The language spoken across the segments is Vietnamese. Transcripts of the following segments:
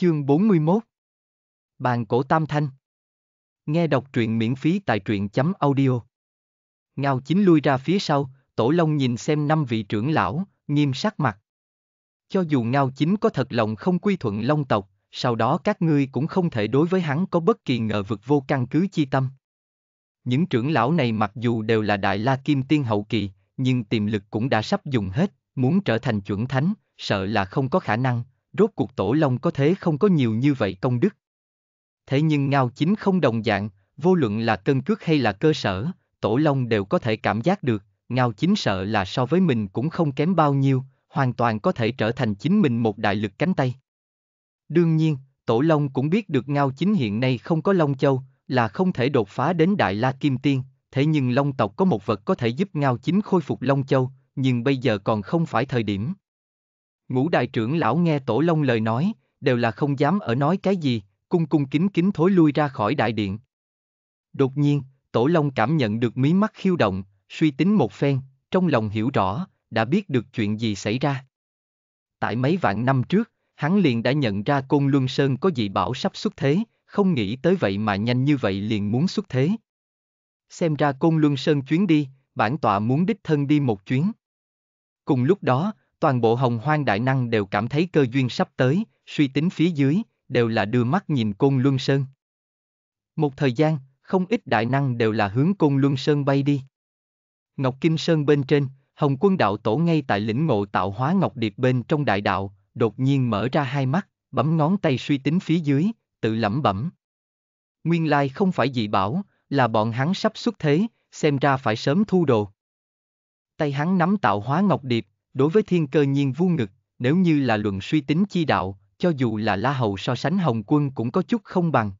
Chương 41 Bàn cổ Tam Thanh Nghe đọc truyện miễn phí tại truyện chấm audio Ngao chính lui ra phía sau, Tổ Long nhìn xem năm vị trưởng lão, nghiêm sắc mặt. Cho dù Ngao chính có thật lòng không quy thuận Long tộc, sau đó các ngươi cũng không thể đối với hắn có bất kỳ ngờ vực vô căn cứ chi tâm. Những trưởng lão này mặc dù đều là Đại La Kim Tiên Hậu Kỳ, nhưng tiềm lực cũng đã sắp dùng hết, muốn trở thành chuẩn thánh, sợ là không có khả năng, rốt cuộc tổ long có thế không có nhiều như vậy công đức. Thế nhưng ngao chính không đồng dạng, vô luận là cân cước hay là cơ sở, tổ long đều có thể cảm giác được, ngao chính sợ là so với mình cũng không kém bao nhiêu, hoàn toàn có thể trở thành chính mình một đại lực cánh tay. Đương nhiên, tổ long cũng biết được ngao chính hiện nay không có long châu, là không thể đột phá đến đại la kim tiên, thế nhưng long tộc có một vật có thể giúp ngao chính khôi phục long châu, nhưng bây giờ còn không phải thời điểm. Ngũ đại trưởng lão nghe Tổ Long lời nói, đều là không dám ở nói cái gì, cung cung kính kính thối lui ra khỏi đại điện. Đột nhiên, Tổ Long cảm nhận được mí mắt khiêu động, suy tính một phen, trong lòng hiểu rõ, đã biết được chuyện gì xảy ra. Tại mấy vạn năm trước, hắn liền đã nhận ra Côn Luân Sơn có dị bảo sắp xuất thế, không nghĩ tới vậy mà nhanh như vậy liền muốn xuất thế. Xem ra Côn Luân Sơn chuyến đi, bản tọa muốn đích thân đi một chuyến. Cùng lúc đó, toàn bộ hồng hoang đại năng đều cảm thấy cơ duyên sắp tới, suy tính phía dưới, đều là đưa mắt nhìn Côn Luân Sơn. Một thời gian, không ít đại năng đều là hướng Côn Luân Sơn bay đi. Ngọc Kinh Sơn bên trên, Hồng Quân Đạo Tổ ngay tại lĩnh ngộ tạo hóa Ngọc Điệp bên trong đại đạo, đột nhiên mở ra hai mắt, bấm ngón tay suy tính phía dưới, tự lẩm bẩm. Nguyên lai không phải dị bảo, là bọn hắn sắp xuất thế, xem ra phải sớm thu đồ. Tay hắn nắm tạo hóa Ngọc Điệp, Đối với thiên cơ nhiên vu ngực, nếu như là luận suy tính chi đạo, cho dù là La Hầu so sánh Hồng Quân cũng có chút không bằng.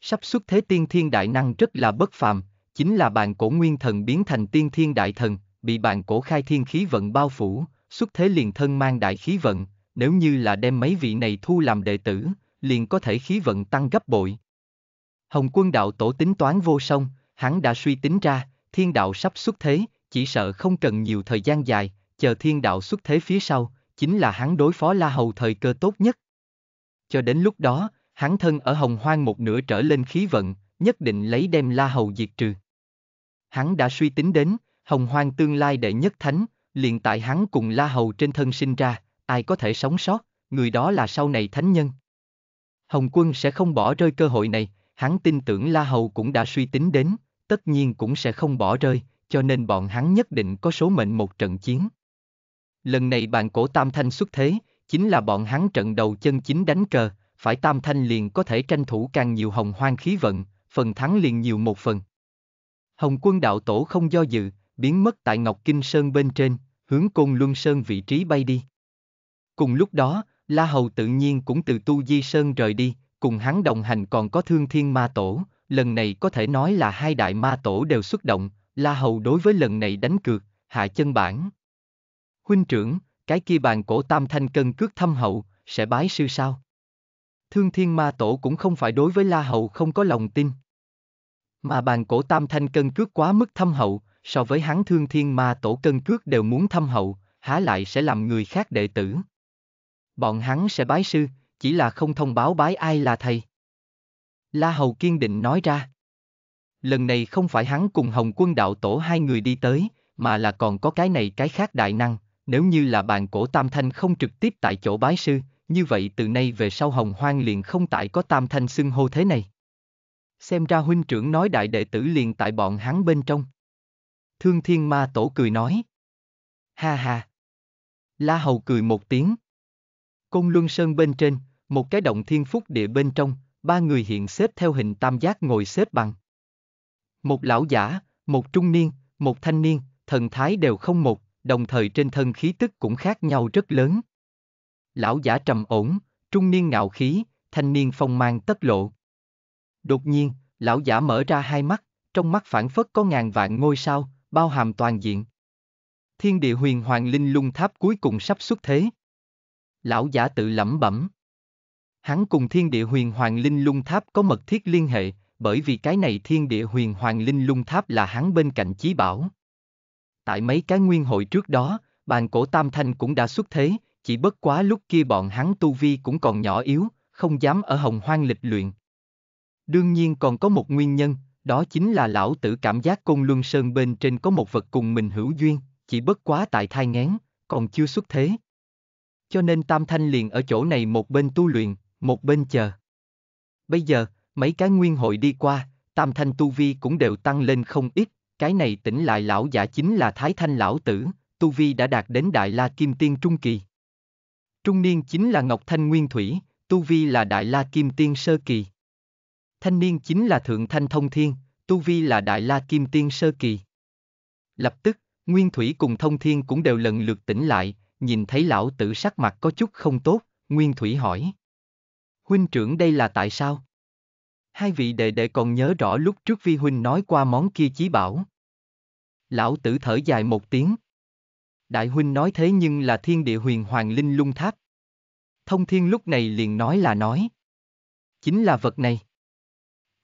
Sắp xuất thế tiên thiên đại năng rất là bất phàm, chính là bạn cổ nguyên thần biến thành tiên thiên đại thần, bị bạn cổ khai thiên khí vận bao phủ, xuất thế liền thân mang đại khí vận, nếu như là đem mấy vị này thu làm đệ tử, liền có thể khí vận tăng gấp bội. Hồng quân đạo tổ tính toán vô song, hắn đã suy tính ra, thiên đạo sắp xuất thế, chỉ sợ không cần nhiều thời gian dài, chờ thiên đạo xuất thế phía sau, chính là hắn đối phó La Hầu thời cơ tốt nhất. Cho đến lúc đó, hắn thân ở hồng hoang một nửa trở lên khí vận, nhất định lấy đem La Hầu diệt trừ. Hắn đã suy tính đến, hồng hoang tương lai đệ nhất thánh, liền tại hắn cùng La Hầu trên thân sinh ra, ai có thể sống sót, người đó là sau này thánh nhân. Hồng quân sẽ không bỏ rơi cơ hội này, hắn tin tưởng La Hầu cũng đã suy tính đến, tất nhiên cũng sẽ không bỏ rơi, cho nên bọn hắn nhất định có số mệnh một trận chiến. Lần này bạn cổ Tam Thanh xuất thế, chính là bọn hắn trận đầu chân chính đánh cờ, phải Tam Thanh liền có thể tranh thủ càng nhiều hồng hoang khí vận, phần thắng liền nhiều một phần. Hồng quân đạo tổ không do dự, biến mất tại Ngọc Kinh Sơn bên trên, hướng Côn Luân Sơn vị trí bay đi. Cùng lúc đó, La Hầu tự nhiên cũng từ Tu Di Sơn rời đi, cùng hắn đồng hành còn có Thương Thiên Ma Tổ, lần này có thể nói là hai đại ma tổ đều xuất động, La Hầu đối với lần này đánh cược, hạ chân bản. Huynh trưởng, cái kia bàn cổ tam thanh cân cước thâm hậu, sẽ bái sư sao? Thương thiên ma tổ cũng không phải đối với La Hầu không có lòng tin. Mà bàn cổ tam thanh cân cước quá mức thâm hậu, so với hắn thương thiên ma tổ cân cước đều muốn thâm hậu, há lại sẽ làm người khác đệ tử. Bọn hắn sẽ bái sư, chỉ là không thông báo bái ai là thầy. La Hầu kiên định nói ra. Lần này không phải hắn cùng Hồng quân đạo tổ hai người đi tới, mà là còn có cái này cái khác đại năng, nếu như là bàn cổ Tam Thanh không trực tiếp tại chỗ bái sư, như vậy từ nay về sau hồng hoang liền không tại có Tam Thanh xưng hô thế này. Xem ra huynh trưởng nói đại đệ tử liền tại bọn hắn bên trong. Thương Thiên Ma Tổ cười nói. Ha ha. La Hầu cười một tiếng. Công Luân Sơn bên trên, một cái động thiên phúc địa bên trong, ba người hiện xếp theo hình tam giác ngồi xếp bằng. Một lão giả, một trung niên, một thanh niên, thần thái đều không một, đồng thời trên thân khí tức cũng khác nhau rất lớn. Lão giả trầm ổn, trung niên ngạo khí, thanh niên phong mang tất lộ. Đột nhiên, lão giả mở ra hai mắt, trong mắt phản phất có ngàn vạn ngôi sao, bao hàm toàn diện. Thiên địa huyền hoàng linh lung tháp cuối cùng sắp xuất thế. Lão giả tự lẩm bẩm. Hắn cùng thiên địa huyền hoàng linh lung tháp có mật thiết liên hệ, bởi vì cái này thiên địa huyền hoàng linh lung tháp là hắn bên cạnh chí bảo. Tại mấy cái nguyên hội trước đó, bàn cổ Tam Thanh cũng đã xuất thế, chỉ bất quá lúc kia bọn hắn tu vi cũng còn nhỏ yếu, không dám ở hồng hoang lịch luyện. Đương nhiên còn có một nguyên nhân, đó chính là lão tử cảm giác côn luân sơn bên trên có một vật cùng mình hữu duyên, chỉ bất quá tại thai ngán, còn chưa xuất thế. Cho nên Tam Thanh liền ở chỗ này một bên tu luyện, một bên chờ. Bây giờ, mấy cái nguyên hội đi qua, Tam Thanh tu vi cũng đều tăng lên không ít, cái này tỉnh lại lão giả chính là Thái Thanh lão tử, Tu Vi đã đạt đến Đại La Kim Tiên Trung Kỳ. Trung niên chính là Ngọc Thanh Nguyên Thủy, Tu Vi là Đại La Kim Tiên Sơ Kỳ. Thanh niên chính là Thượng Thanh Thông Thiên, Tu Vi là Đại La Kim Tiên Sơ Kỳ. Lập tức, Nguyên Thủy cùng Thông Thiên cũng đều lần lượt tỉnh lại, nhìn thấy lão tử sắc mặt có chút không tốt, Nguyên Thủy hỏi. Huynh trưởng đây là tại sao? hai vị đệ đệ còn nhớ rõ lúc trước vi huynh nói qua món kia chí bảo. Lão tử thở dài một tiếng. Đại huynh nói thế nhưng là thiên địa huyền hoàng linh lung tháp. Thông thiên lúc này liền nói là nói. Chính là vật này.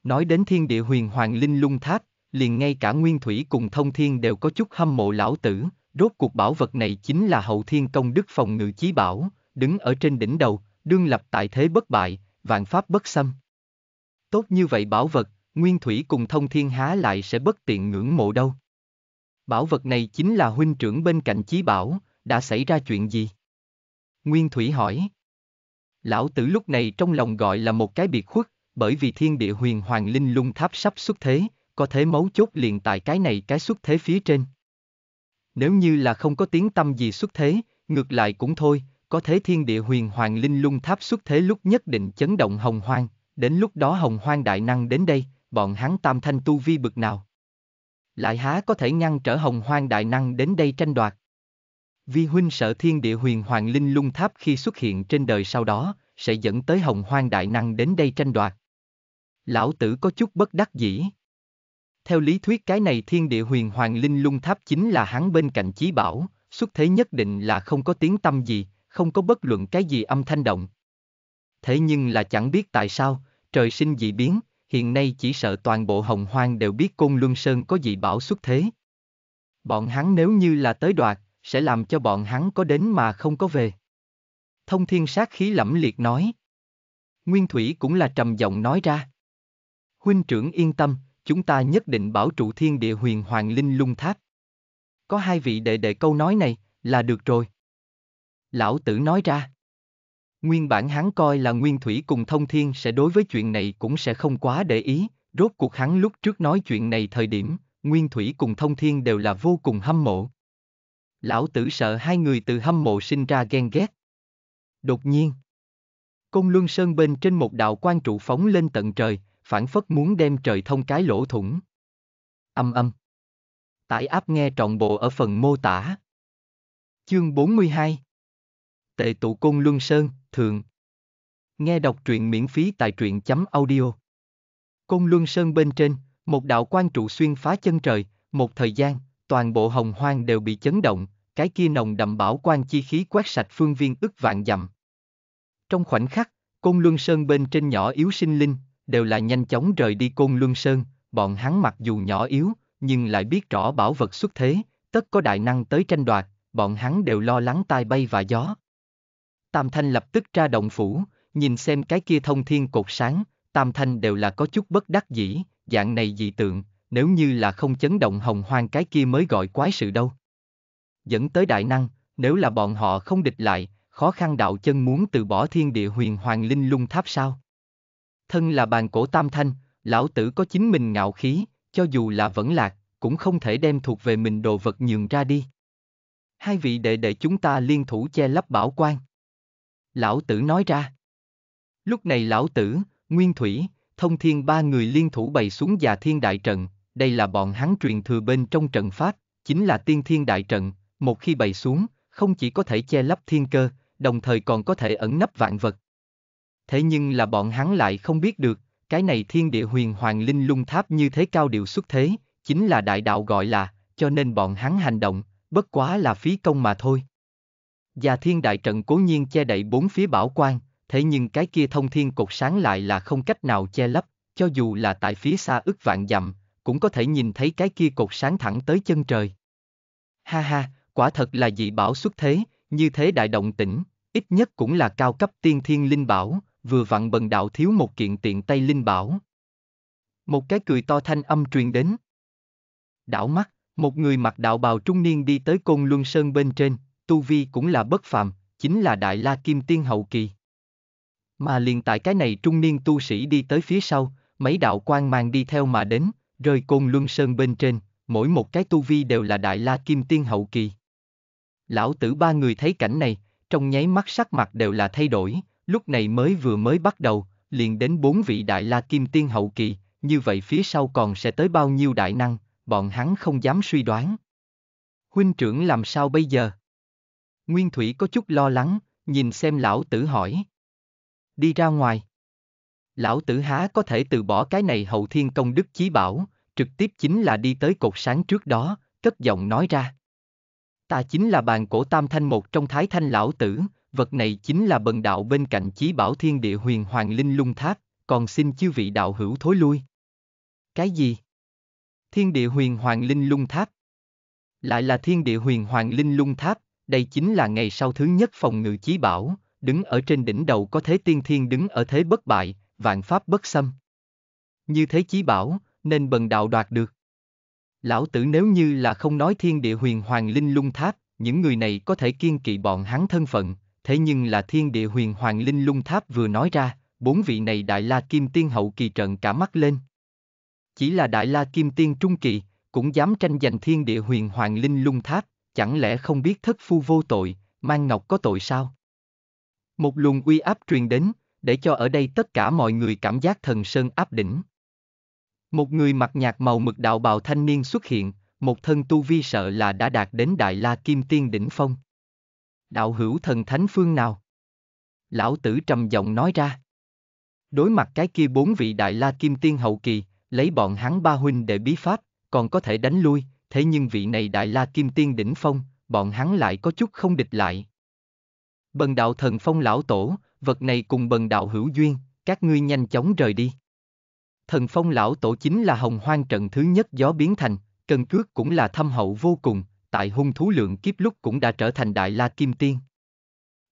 Nói đến thiên địa huyền hoàng linh lung tháp, liền ngay cả nguyên thủy cùng thông thiên đều có chút hâm mộ lão tử, rốt cuộc bảo vật này chính là hậu thiên công đức phòng ngự chí bảo, đứng ở trên đỉnh đầu, đương lập tại thế bất bại, vạn pháp bất xâm. Tốt như vậy bảo vật, Nguyên Thủy cùng Thông Thiên há lại sẽ bất tiện ngưỡng mộ đâu. Bảo vật này chính là huynh trưởng bên cạnh Chí Bảo, đã xảy ra chuyện gì? Nguyên Thủy hỏi. Lão tử lúc này trong lòng gọi là một cái biệt khuất, bởi vì thiên địa huyền hoàng linh lung tháp sắp xuất thế, có thế mấu chốt liền tại cái này cái xuất thế phía trên. Nếu như là không có tiếng tâm gì xuất thế, ngược lại cũng thôi, có thế thiên địa huyền hoàng linh lung tháp xuất thế lúc nhất định chấn động hồng hoang, Đến lúc đó hồng hoang đại năng đến đây, bọn hắn tam thanh tu vi bực nào. Lại há có thể ngăn trở hồng hoang đại năng đến đây tranh đoạt. Vi huynh sợ thiên địa huyền hoàng linh lung tháp khi xuất hiện trên đời sau đó, sẽ dẫn tới hồng hoang đại năng đến đây tranh đoạt. Lão tử có chút bất đắc dĩ. Theo lý thuyết cái này thiên địa huyền hoàng linh lung tháp chính là hắn bên cạnh chí bảo, xuất thế nhất định là không có tiếng tâm gì, không có bất luận cái gì âm thanh động. Thế nhưng là chẳng biết tại sao, trời sinh dị biến, hiện nay chỉ sợ toàn bộ hồng hoang đều biết Côn Luân Sơn có dị bảo xuất thế. Bọn hắn nếu như là tới đoạt, sẽ làm cho bọn hắn có đến mà không có về. Thông thiên sát khí lẫm liệt nói. Nguyên Thủy cũng là trầm giọng nói ra. Huynh trưởng yên tâm, chúng ta nhất định bảo trụ thiên địa huyền hoàng linh lung tháp. Có hai vị đệ đệ câu nói này, là được rồi. Lão tử nói ra. Nguyên bản hắn coi là Nguyên Thủy cùng Thông Thiên sẽ đối với chuyện này cũng sẽ không quá để ý, rốt cuộc hắn lúc trước nói chuyện này thời điểm, Nguyên Thủy cùng Thông Thiên đều là vô cùng hâm mộ. Lão tử sợ hai người từ hâm mộ sinh ra ghen ghét. Đột nhiên, Công Luân Sơn bên trên một đạo quan trụ phóng lên tận trời, phản phất muốn đem trời thông cái lỗ thủng. Âm âm. Tải áp nghe trọn bộ ở phần mô tả. Chương 42 Tệ tụ Công Luân Sơn, thượng. Nghe đọc truyện miễn phí tại truyện chấm audio. Côn Luân Sơn bên trên, một đạo quan trụ xuyên phá chân trời, một thời gian, toàn bộ hồng hoang đều bị chấn động, cái kia nồng đậm bảo quan chi khí quét sạch phương viên ức vạn dặm. Trong khoảnh khắc, Côn Luân Sơn bên trên nhỏ yếu sinh linh, đều là nhanh chóng rời đi Côn Luân Sơn, bọn hắn mặc dù nhỏ yếu, nhưng lại biết rõ bảo vật xuất thế, tất có đại năng tới tranh đoạt, bọn hắn đều lo lắng tai bay và gió. Tam Thanh lập tức ra động phủ, nhìn xem cái kia thông thiên cột sáng, Tam Thanh đều là có chút bất đắc dĩ, dạng này dị tượng, nếu như là không chấn động hồng hoang cái kia mới gọi quái sự đâu. Dẫn tới đại năng, nếu là bọn họ không địch lại, khó khăn đạo chân muốn từ bỏ thiên địa huyền hoàng linh lung tháp sao. Thân là bàn cổ Tam Thanh, lão tử có chính mình ngạo khí, cho dù là vẫn lạc, cũng không thể đem thuộc về mình đồ vật nhường ra đi. Hai vị đệ đệ chúng ta liên thủ che lấp bảo quan. Lão tử nói ra. Lúc này lão tử, Nguyên Thủy, Thông Thiên ba người liên thủ bày xuống già thiên đại trận, đây là bọn hắn truyền thừa bên trong trận pháp, chính là tiên thiên đại trận, một khi bày xuống, không chỉ có thể che lấp thiên cơ, đồng thời còn có thể ẩn nấp vạn vật. Thế nhưng là bọn hắn lại không biết được, cái này thiên địa huyền hoàng linh lung tháp như thế cao điệu xuất thế, chính là đại đạo gọi là, cho nên bọn hắn hành động, bất quá là phí công mà thôi. Già thiên đại trận cố nhiên che đậy bốn phía bảo quan, thế nhưng cái kia thông thiên cột sáng lại là không cách nào che lấp, cho dù là tại phía xa ức vạn dặm, cũng có thể nhìn thấy cái kia cột sáng thẳng tới chân trời. Ha ha, quả thật là dị bảo xuất thế, như thế đại động tĩnh, ít nhất cũng là cao cấp tiên thiên linh bảo, vừa vặn bần đạo thiếu một kiện tiện tay linh bảo. Một cái cười to thanh âm truyền đến. Đảo mắt, một người mặc đạo bào trung niên đi tới côn luân sơn bên trên, tu vi cũng là bất phàm, chính là Đại La Kim Tiên hậu kỳ. Mà liền tại cái này trung niên tu sĩ đi tới phía sau, mấy đạo quan mang đi theo mà đến, rơi côn luân sơn bên trên, mỗi một cái tu vi đều là Đại La Kim Tiên hậu kỳ. Lão tử ba người thấy cảnh này, trong nháy mắt sắc mặt đều là thay đổi, lúc này mới vừa mới bắt đầu, liền đến bốn vị Đại La Kim Tiên hậu kỳ, như vậy phía sau còn sẽ tới bao nhiêu đại năng, bọn hắn không dám suy đoán. Huynh trưởng làm sao bây giờ? Nguyên Thủy có chút lo lắng, nhìn xem lão tử hỏi. Đi ra ngoài. Lão tử há có thể từ bỏ cái này hậu thiên công đức chí bảo, trực tiếp chính là đi tới cột sáng trước đó, cất giọng nói ra. Ta chính là bàn cổ tam thanh một trong thái thanh lão tử, vật này chính là bần đạo bên cạnh chí bảo thiên địa huyền hoàng linh lung tháp, còn xin chư vị đạo hữu thối lui. Cái gì? Thiên địa huyền hoàng linh lung tháp. Lại là thiên địa huyền hoàng linh lung tháp, đây chính là ngày sau thứ nhất phòng ngự chí bảo, đứng ở trên đỉnh đầu có thế tiên thiên đứng ở thế bất bại, vạn pháp bất xâm. Như thế chí bảo, nên bần đạo đoạt được. Lão tử nếu như là không nói thiên địa huyền hoàng linh lung tháp, những người này có thể kiên kỵ bọn hắn thân phận, thế nhưng là thiên địa huyền hoàng linh lung tháp vừa nói ra, bốn vị này đại la kim tiên hậu kỳ trận cả mắt lên. Chỉ là đại la kim tiên trung kỳ, cũng dám tranh giành thiên địa huyền hoàng linh lung tháp, chẳng lẽ không biết thất phu vô tội, mang ngọc có tội sao? Một luồng uy áp truyền đến, để cho ở đây tất cả mọi người cảm giác thần sơn áp đỉnh. Một người mặc nhạt màu mực đạo bào thanh niên xuất hiện, một thân tu vi sợ là đã đạt đến Đại La Kim Tiên đỉnh phong. Đạo hữu thần thánh phương nào? Lão tử trầm giọng nói ra. Đối mặt cái kia bốn vị Đại La Kim Tiên hậu kỳ, lấy bọn hắn ba huynh để bí pháp, còn có thể đánh lui, thế nhưng vị này đại la kim tiên đỉnh phong, bọn hắn lại có chút không địch lại. Bần đạo thần phong lão tổ, vật này cùng bần đạo hữu duyên, các ngươi nhanh chóng rời đi. Thần phong lão tổ chính là hồng hoang trận thứ nhất gió biến thành, cân cước cũng là thâm hậu vô cùng, tại hung thú lượng kiếp lúc cũng đã trở thành đại la kim tiên.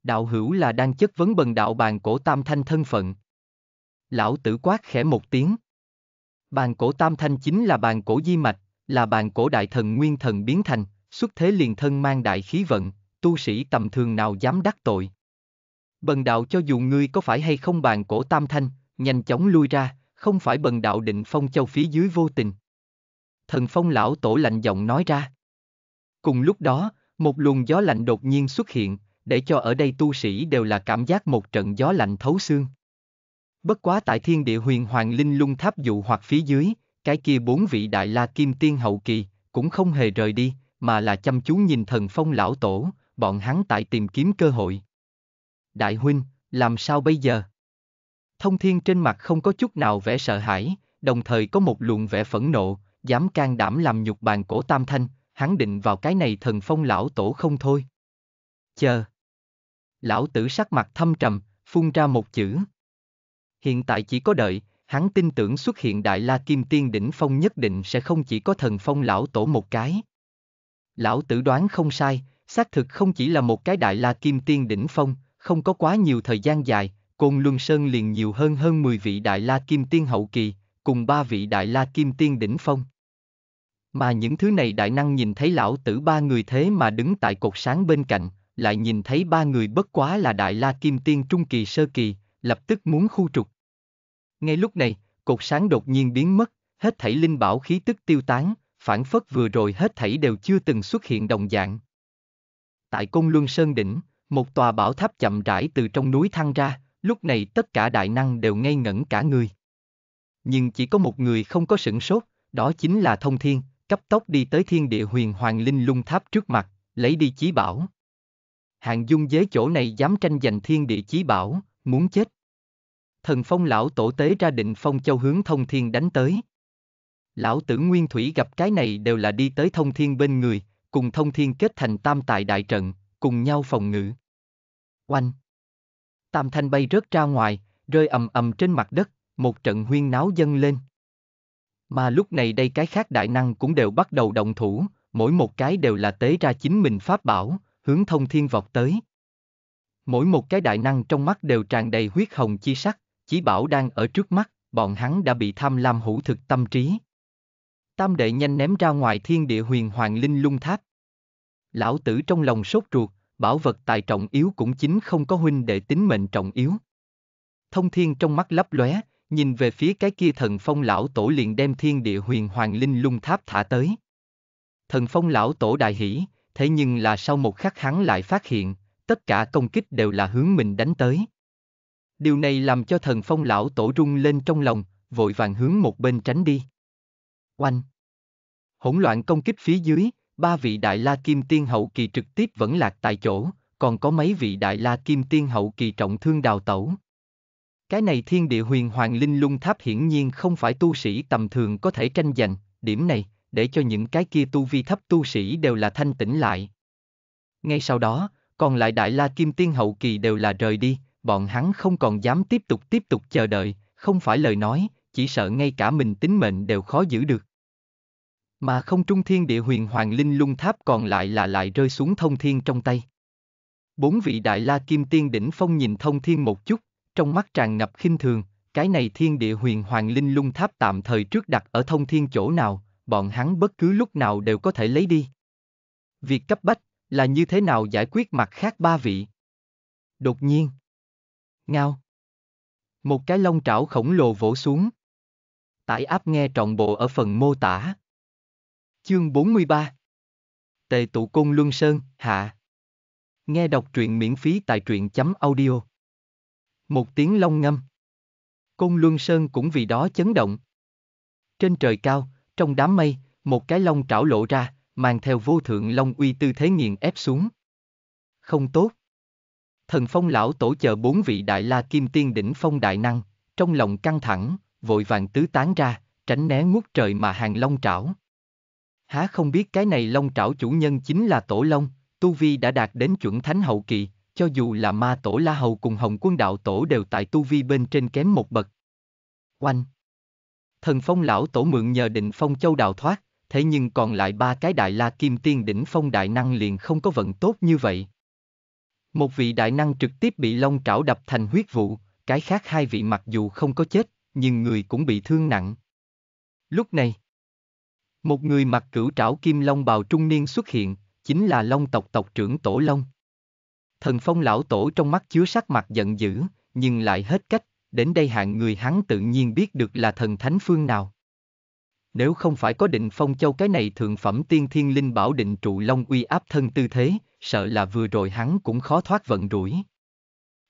Đạo hữu là đang chất vấn bần đạo bàn cổ tam thanh thân phận. Lão tử quát khẽ một tiếng. Bàn cổ tam thanh chính là bàn cổ di mạch, là bàn cổ đại thần nguyên thần biến thành, xuất thế liền thân mang đại khí vận, tu sĩ tầm thường nào dám đắc tội. Bần đạo cho dù ngươi có phải hay không bàn cổ tam thanh, nhanh chóng lui ra, không phải bần đạo định phong châu phía dưới vô tình. Thần phong lão tổ lạnh giọng nói ra. Cùng lúc đó, một luồng gió lạnh đột nhiên xuất hiện, để cho ở đây tu sĩ đều là cảm giác một trận gió lạnh thấu xương. Bất quá tại thiên địa huyền hoàng linh lung tháp dụ hoặc phía dưới, cái kia bốn vị đại la kim tiên hậu kỳ, cũng không hề rời đi, mà là chăm chú nhìn thần phong lão tổ, bọn hắn tại tìm kiếm cơ hội. Đại huynh, làm sao bây giờ? Thông thiên trên mặt không có chút nào vẻ sợ hãi, đồng thời có một luồng vẻ phẫn nộ, dám can đảm làm nhục bàn cổ tam thanh, hắn định vào cái này thần phong lão tổ không thôi. Chờ. Lão tử sắc mặt thâm trầm, phun ra một chữ. Hiện tại chỉ có đợi, hắn tin tưởng xuất hiện Đại La Kim Tiên đỉnh phong nhất định sẽ không chỉ có thần phong lão tổ một cái. Lão tử đoán không sai, xác thực không chỉ là một cái Đại La Kim Tiên đỉnh phong, không có quá nhiều thời gian dài, Côn Luân Sơn liền nhiều hơn hơn 10 vị Đại La Kim Tiên hậu kỳ, cùng ba vị Đại La Kim Tiên đỉnh phong. Mà những thứ này đại năng nhìn thấy lão tử ba người thế mà đứng tại cột sáng bên cạnh, lại nhìn thấy ba người bất quá là Đại La Kim Tiên Trung Kỳ Sơ Kỳ, lập tức muốn khu trục, ngay lúc này, cột sáng đột nhiên biến mất, hết thảy linh bảo khí tức tiêu tán, phản phất vừa rồi hết thảy đều chưa từng xuất hiện đồng dạng. Tại Côn Luân Sơn Đỉnh, một tòa bảo tháp chậm rãi từ trong núi thăng ra, lúc này tất cả đại năng đều ngây ngẩn cả người. Nhưng chỉ có một người không có sửng sốt, đó chính là Thông Thiên, cấp tốc đi tới thiên địa huyền hoàng linh lung tháp trước mặt, lấy đi chí bảo. hạng dung giới chỗ này dám tranh giành thiên địa chí bảo, muốn chết thần phong lão tổ tế ra định phong châu hướng thông thiên đánh tới. Lão tử nguyên thủy gặp cái này đều là đi tới thông thiên bên người, cùng thông thiên kết thành tam tại đại trận, cùng nhau phòng ngự. Oanh! Tam thanh bay rớt ra ngoài, rơi ầm ầm trên mặt đất, một trận huyên náo dâng lên. Mà lúc này đây cái khác đại năng cũng đều bắt đầu động thủ, mỗi một cái đều là tế ra chính mình pháp bảo, hướng thông thiên vọt tới. Mỗi một cái đại năng trong mắt đều tràn đầy huyết hồng chi sắc, Chí bảo đang ở trước mắt, bọn hắn đã bị tham lam hữu thực tâm trí. Tam đệ nhanh ném ra ngoài thiên địa huyền hoàng linh lung tháp. Lão tử trong lòng sốt ruột, bảo vật tài trọng yếu cũng chính không có huynh đệ tính mệnh trọng yếu. Thông thiên trong mắt lấp lóe, nhìn về phía cái kia thần phong lão tổ liền đem thiên địa huyền hoàng linh lung tháp thả tới. Thần phong lão tổ đại hỷ, thế nhưng là sau một khắc hắn lại phát hiện, tất cả công kích đều là hướng mình đánh tới. Điều này làm cho thần phong lão tổ rung lên trong lòng, vội vàng hướng một bên tránh đi. Oanh! Hỗn loạn công kích phía dưới, ba vị đại la kim tiên hậu kỳ trực tiếp vẫn lạc tại chỗ, còn có mấy vị đại la kim tiên hậu kỳ trọng thương đào tẩu. Cái này thiên địa huyền hoàng linh lung tháp hiển nhiên không phải tu sĩ tầm thường có thể tranh giành, điểm này, để cho những cái kia tu vi thấp tu sĩ đều là thanh tĩnh lại. Ngay sau đó, còn lại đại la kim tiên hậu kỳ đều là rời đi, bọn hắn không còn dám tiếp tục tiếp tục chờ đợi, không phải lời nói, chỉ sợ ngay cả mình tính mệnh đều khó giữ được. Mà không trung thiên địa huyền hoàng linh lung tháp còn lại là lại rơi xuống thông thiên trong tay. Bốn vị đại la kim tiên đỉnh phong nhìn thông thiên một chút, trong mắt tràn ngập khinh thường, cái này thiên địa huyền hoàng linh lung tháp tạm thời trước đặt ở thông thiên chỗ nào, bọn hắn bất cứ lúc nào đều có thể lấy đi. Việc cấp bách là như thế nào giải quyết mặt khác ba vị. Đột nhiên Ngao. Một cái lông trảo khổng lồ vỗ xuống. Tải áp nghe trọn bộ ở phần mô tả. Chương 43 Tề tụ cung Luân Sơn, Hạ Nghe đọc truyện miễn phí tại truyện chấm audio Một tiếng long ngâm Cung Luân Sơn cũng vì đó chấn động Trên trời cao, trong đám mây, một cái lông trảo lộ ra, mang theo vô thượng long uy tư thế nghiền ép xuống. Không tốt thần phong lão tổ chờ bốn vị đại la kim tiên đỉnh phong đại năng, trong lòng căng thẳng, vội vàng tứ tán ra, tránh né ngút trời mà hàng long trảo. Há không biết cái này long trảo chủ nhân chính là tổ long, tu vi đã đạt đến chuẩn thánh hậu kỳ, cho dù là ma tổ la hầu cùng hồng quân đạo tổ đều tại tu vi bên trên kém một bậc. Oanh! Thần phong lão tổ mượn nhờ định phong châu đào thoát, thế nhưng còn lại ba cái đại la kim tiên đỉnh phong đại năng liền không có vận tốt như vậy. Một vị đại năng trực tiếp bị long trảo đập thành huyết vụ, cái khác hai vị mặc dù không có chết, nhưng người cũng bị thương nặng. Lúc này, một người mặc cửu trảo kim long bào trung niên xuất hiện, chính là long tộc tộc trưởng Tổ Long. Thần phong lão tổ trong mắt chứa sắc mặt giận dữ, nhưng lại hết cách, đến đây hạng người hắn tự nhiên biết được là thần thánh phương nào. Nếu không phải có định phong châu cái này thượng phẩm tiên thiên linh bảo định trụ long uy áp thân tư thế, sợ là vừa rồi hắn cũng khó thoát vận rủi.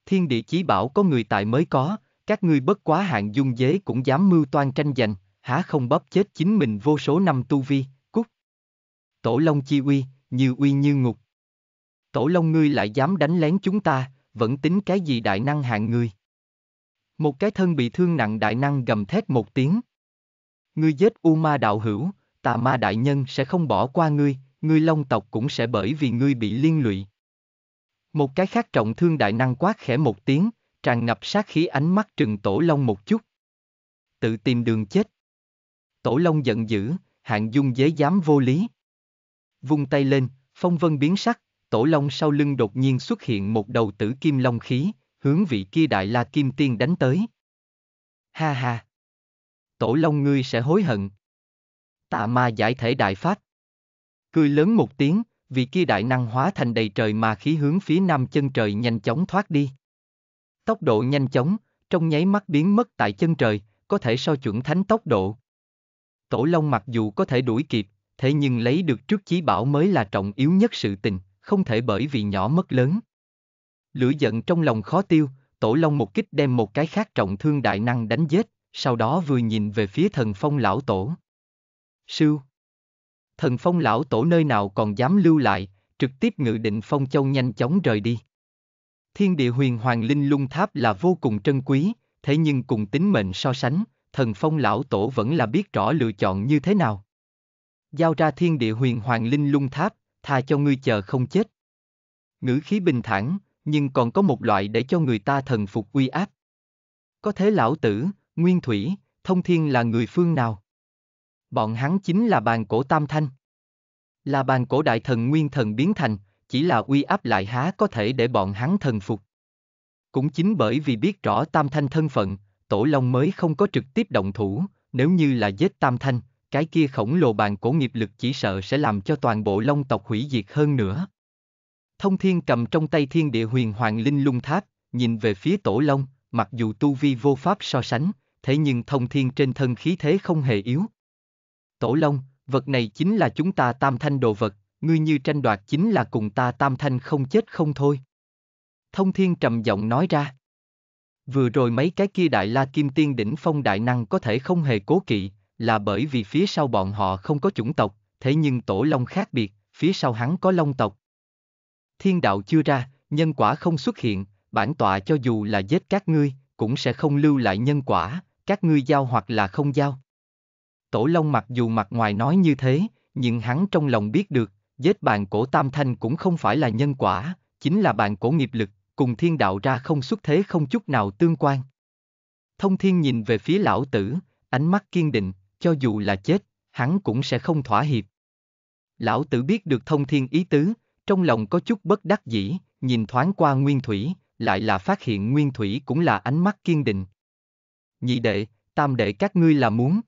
Thiên địa chí bảo có người tại mới có, các ngươi bất quá hạng dung dế cũng dám mưu toan tranh giành, há không bóp chết chính mình vô số năm tu vi, cút. Tổ Long chi uy, như uy như ngục. Tổ Long ngươi lại dám đánh lén chúng ta, vẫn tính cái gì đại năng hạng ngươi. Một cái thân bị thương nặng đại năng gầm thét một tiếng. Ngươi giết U Ma đạo hữu, tà ma đại nhân sẽ không bỏ qua ngươi, ngươi long tộc cũng sẽ bởi vì ngươi bị liên lụy. Một cái khác trọng thương đại năng quát khẽ một tiếng, tràn ngập sát khí ánh mắt trừng tổ long một chút. Tự tìm đường chết. Tổ long giận dữ, hạng dung dế dám vô lý. Vung tay lên, phong vân biến sắc, tổ long sau lưng đột nhiên xuất hiện một đầu tử kim long khí, hướng vị kia đại la kim tiên đánh tới. Ha ha! Tổ long ngươi sẽ hối hận. Tạ ma giải thể đại pháp. Cười lớn một tiếng, vị kia đại năng hóa thành đầy trời mà khí hướng phía nam chân trời nhanh chóng thoát đi. Tốc độ nhanh chóng, trong nháy mắt biến mất tại chân trời, có thể so chuẩn thánh tốc độ. Tổ Long mặc dù có thể đuổi kịp, thế nhưng lấy được trước chí bảo mới là trọng yếu nhất sự tình, không thể bởi vì nhỏ mất lớn. Lửa giận trong lòng khó tiêu, Tổ Long một kích đem một cái khác trọng thương đại năng đánh giết, sau đó vừa nhìn về phía thần phong lão tổ. Sưu thần phong lão tổ nơi nào còn dám lưu lại, trực tiếp ngự định phong châu nhanh chóng rời đi. Thiên địa huyền hoàng linh lung tháp là vô cùng trân quý, thế nhưng cùng tính mệnh so sánh, thần phong lão tổ vẫn là biết rõ lựa chọn như thế nào. Giao ra thiên địa huyền hoàng linh lung tháp, tha cho ngươi chờ không chết. Ngữ khí bình thản, nhưng còn có một loại để cho người ta thần phục uy áp. Có thế lão tử, Nguyên Thủy, Thông Thiên là người phương nào? Bọn hắn chính là bàn cổ tam thanh. Là bàn cổ đại thần nguyên thần biến thành, chỉ là uy áp lại há có thể để bọn hắn thần phục. Cũng chính bởi vì biết rõ tam thanh thân phận, tổ long mới không có trực tiếp động thủ, nếu như là giết tam thanh, cái kia khổng lồ bàn cổ nghiệp lực chỉ sợ sẽ làm cho toàn bộ long tộc hủy diệt hơn nữa. Thông thiên cầm trong tay thiên địa huyền hoàng linh lung tháp, nhìn về phía tổ long, mặc dù tu vi vô pháp so sánh, thế nhưng thông thiên trên thân khí thế không hề yếu, Tổ Long, vật này chính là chúng ta tam thanh đồ vật, ngươi như tranh đoạt chính là cùng ta tam thanh không chết không thôi. Thông thiên trầm giọng nói ra. Vừa rồi mấy cái kia đại la kim tiên đỉnh phong đại năng có thể không hề cố kỵ, là bởi vì phía sau bọn họ không có chủng tộc, thế nhưng tổ long khác biệt, phía sau hắn có long tộc. Thiên đạo chưa ra, nhân quả không xuất hiện, bản tọa cho dù là giết các ngươi, cũng sẽ không lưu lại nhân quả, các ngươi giao hoặc là không giao. Tổ Long mặc dù mặt ngoài nói như thế, nhưng hắn trong lòng biết được, giết bàn cổ Tam Thanh cũng không phải là nhân quả, chính là bàn cổ nghiệp lực, cùng thiên đạo ra không xuất thế không chút nào tương quan. Thông thiên nhìn về phía lão tử, ánh mắt kiên định, cho dù là chết, hắn cũng sẽ không thỏa hiệp. Lão tử biết được thông thiên ý tứ, trong lòng có chút bất đắc dĩ, nhìn thoáng qua nguyên thủy, lại là phát hiện nguyên thủy cũng là ánh mắt kiên định. Nhị đệ, tam đệ các ngươi là muốn.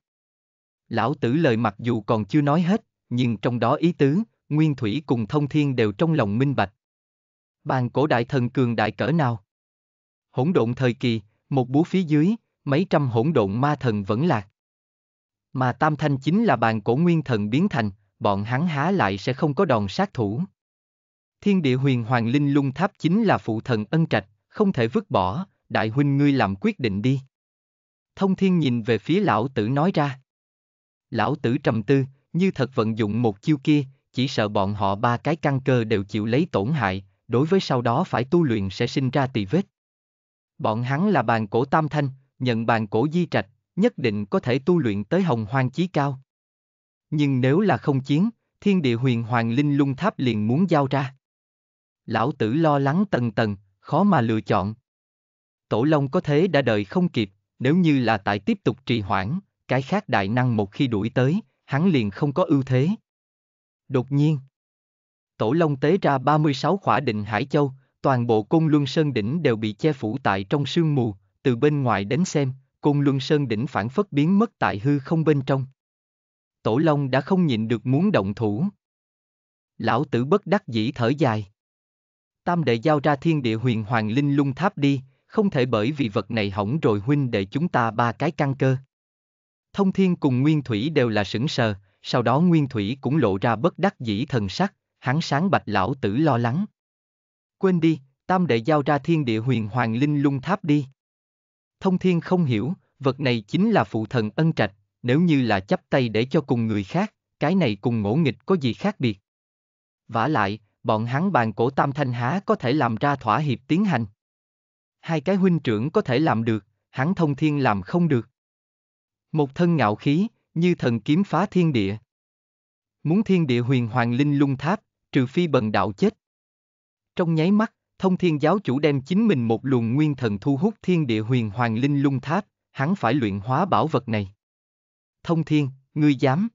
Lão tử lời mặc dù còn chưa nói hết, nhưng trong đó ý tứ, Nguyên Thủy cùng Thông Thiên đều trong lòng minh bạch. Bàn cổ đại thần cường đại cỡ nào? Hỗn độn thời kỳ, một búa phía dưới, mấy trăm hỗn độn ma thần vẫn lạc. Mà Tam Thanh chính là bàn cổ nguyên thần biến thành, bọn hắn há lại sẽ không có đòn sát thủ. Thiên địa huyền hoàng linh lung tháp chính là phụ thần ân trạch, không thể vứt bỏ, đại huynh ngươi làm quyết định đi. Thông thiên nhìn về phía lão tử nói ra. Lão tử trầm tư, như thật vận dụng một chiêu kia, chỉ sợ bọn họ ba cái căn cơ đều chịu lấy tổn hại, đối với sau đó phải tu luyện sẽ sinh ra tỳ vết. Bọn hắn là bàn cổ tam thanh, nhận bàn cổ di trạch, nhất định có thể tu luyện tới hồng hoang chí cao. Nhưng nếu là không chiến, thiên địa huyền hoàng linh lung tháp liền muốn giao ra. Lão tử lo lắng tần tần, khó mà lựa chọn. Tổ Long có thế đã đợi không kịp, nếu như là tại tiếp tục trì hoãn, cái khác đại năng một khi đuổi tới, hắn liền không có ưu thế. Đột nhiên, Tổ Long tế ra 36 khỏa định Hải Châu, toàn bộ Côn Luân Sơn Đỉnh đều bị che phủ tại trong sương mù, từ bên ngoài đến xem, Côn Luân Sơn Đỉnh phản phất biến mất tại hư không bên trong. Tổ Long đã không nhịn được muốn động thủ. Lão tử bất đắc dĩ thở dài. Tam đệ giao ra thiên địa huyền hoàng linh lung tháp đi, không thể bởi vì vật này hỏng rồi huynh để chúng ta ba cái căn cơ. Thông Thiên cùng Nguyên Thủy đều là sững sờ, sau đó Nguyên Thủy cũng lộ ra bất đắc dĩ thần sắc, hắn sáng bạch lão tử lo lắng. Quên đi, tam đệ giao ra thiên địa huyền hoàng linh lung tháp đi. Thông Thiên không hiểu, vật này chính là phụ thần ân trạch, nếu như là chấp tay để cho cùng người khác, cái này cùng ngỗ nghịch có gì khác biệt. Vả lại, bọn hắn bàn cổ tam thanh há có thể làm ra thỏa hiệp tiến hành. Hai cái huynh trưởng có thể làm được, hắn thông thiên làm không được. Một thân ngạo khí, như thần kiếm phá thiên địa. Muốn thiên địa huyền hoàng linh lung tháp, trừ phi bần đạo chết. Trong nháy mắt, thông thiên giáo chủ đem chính mình một luồng nguyên thần thu hút thiên địa huyền hoàng linh lung tháp, hắn phải luyện hóa bảo vật này. Thông thiên, ngươi dám.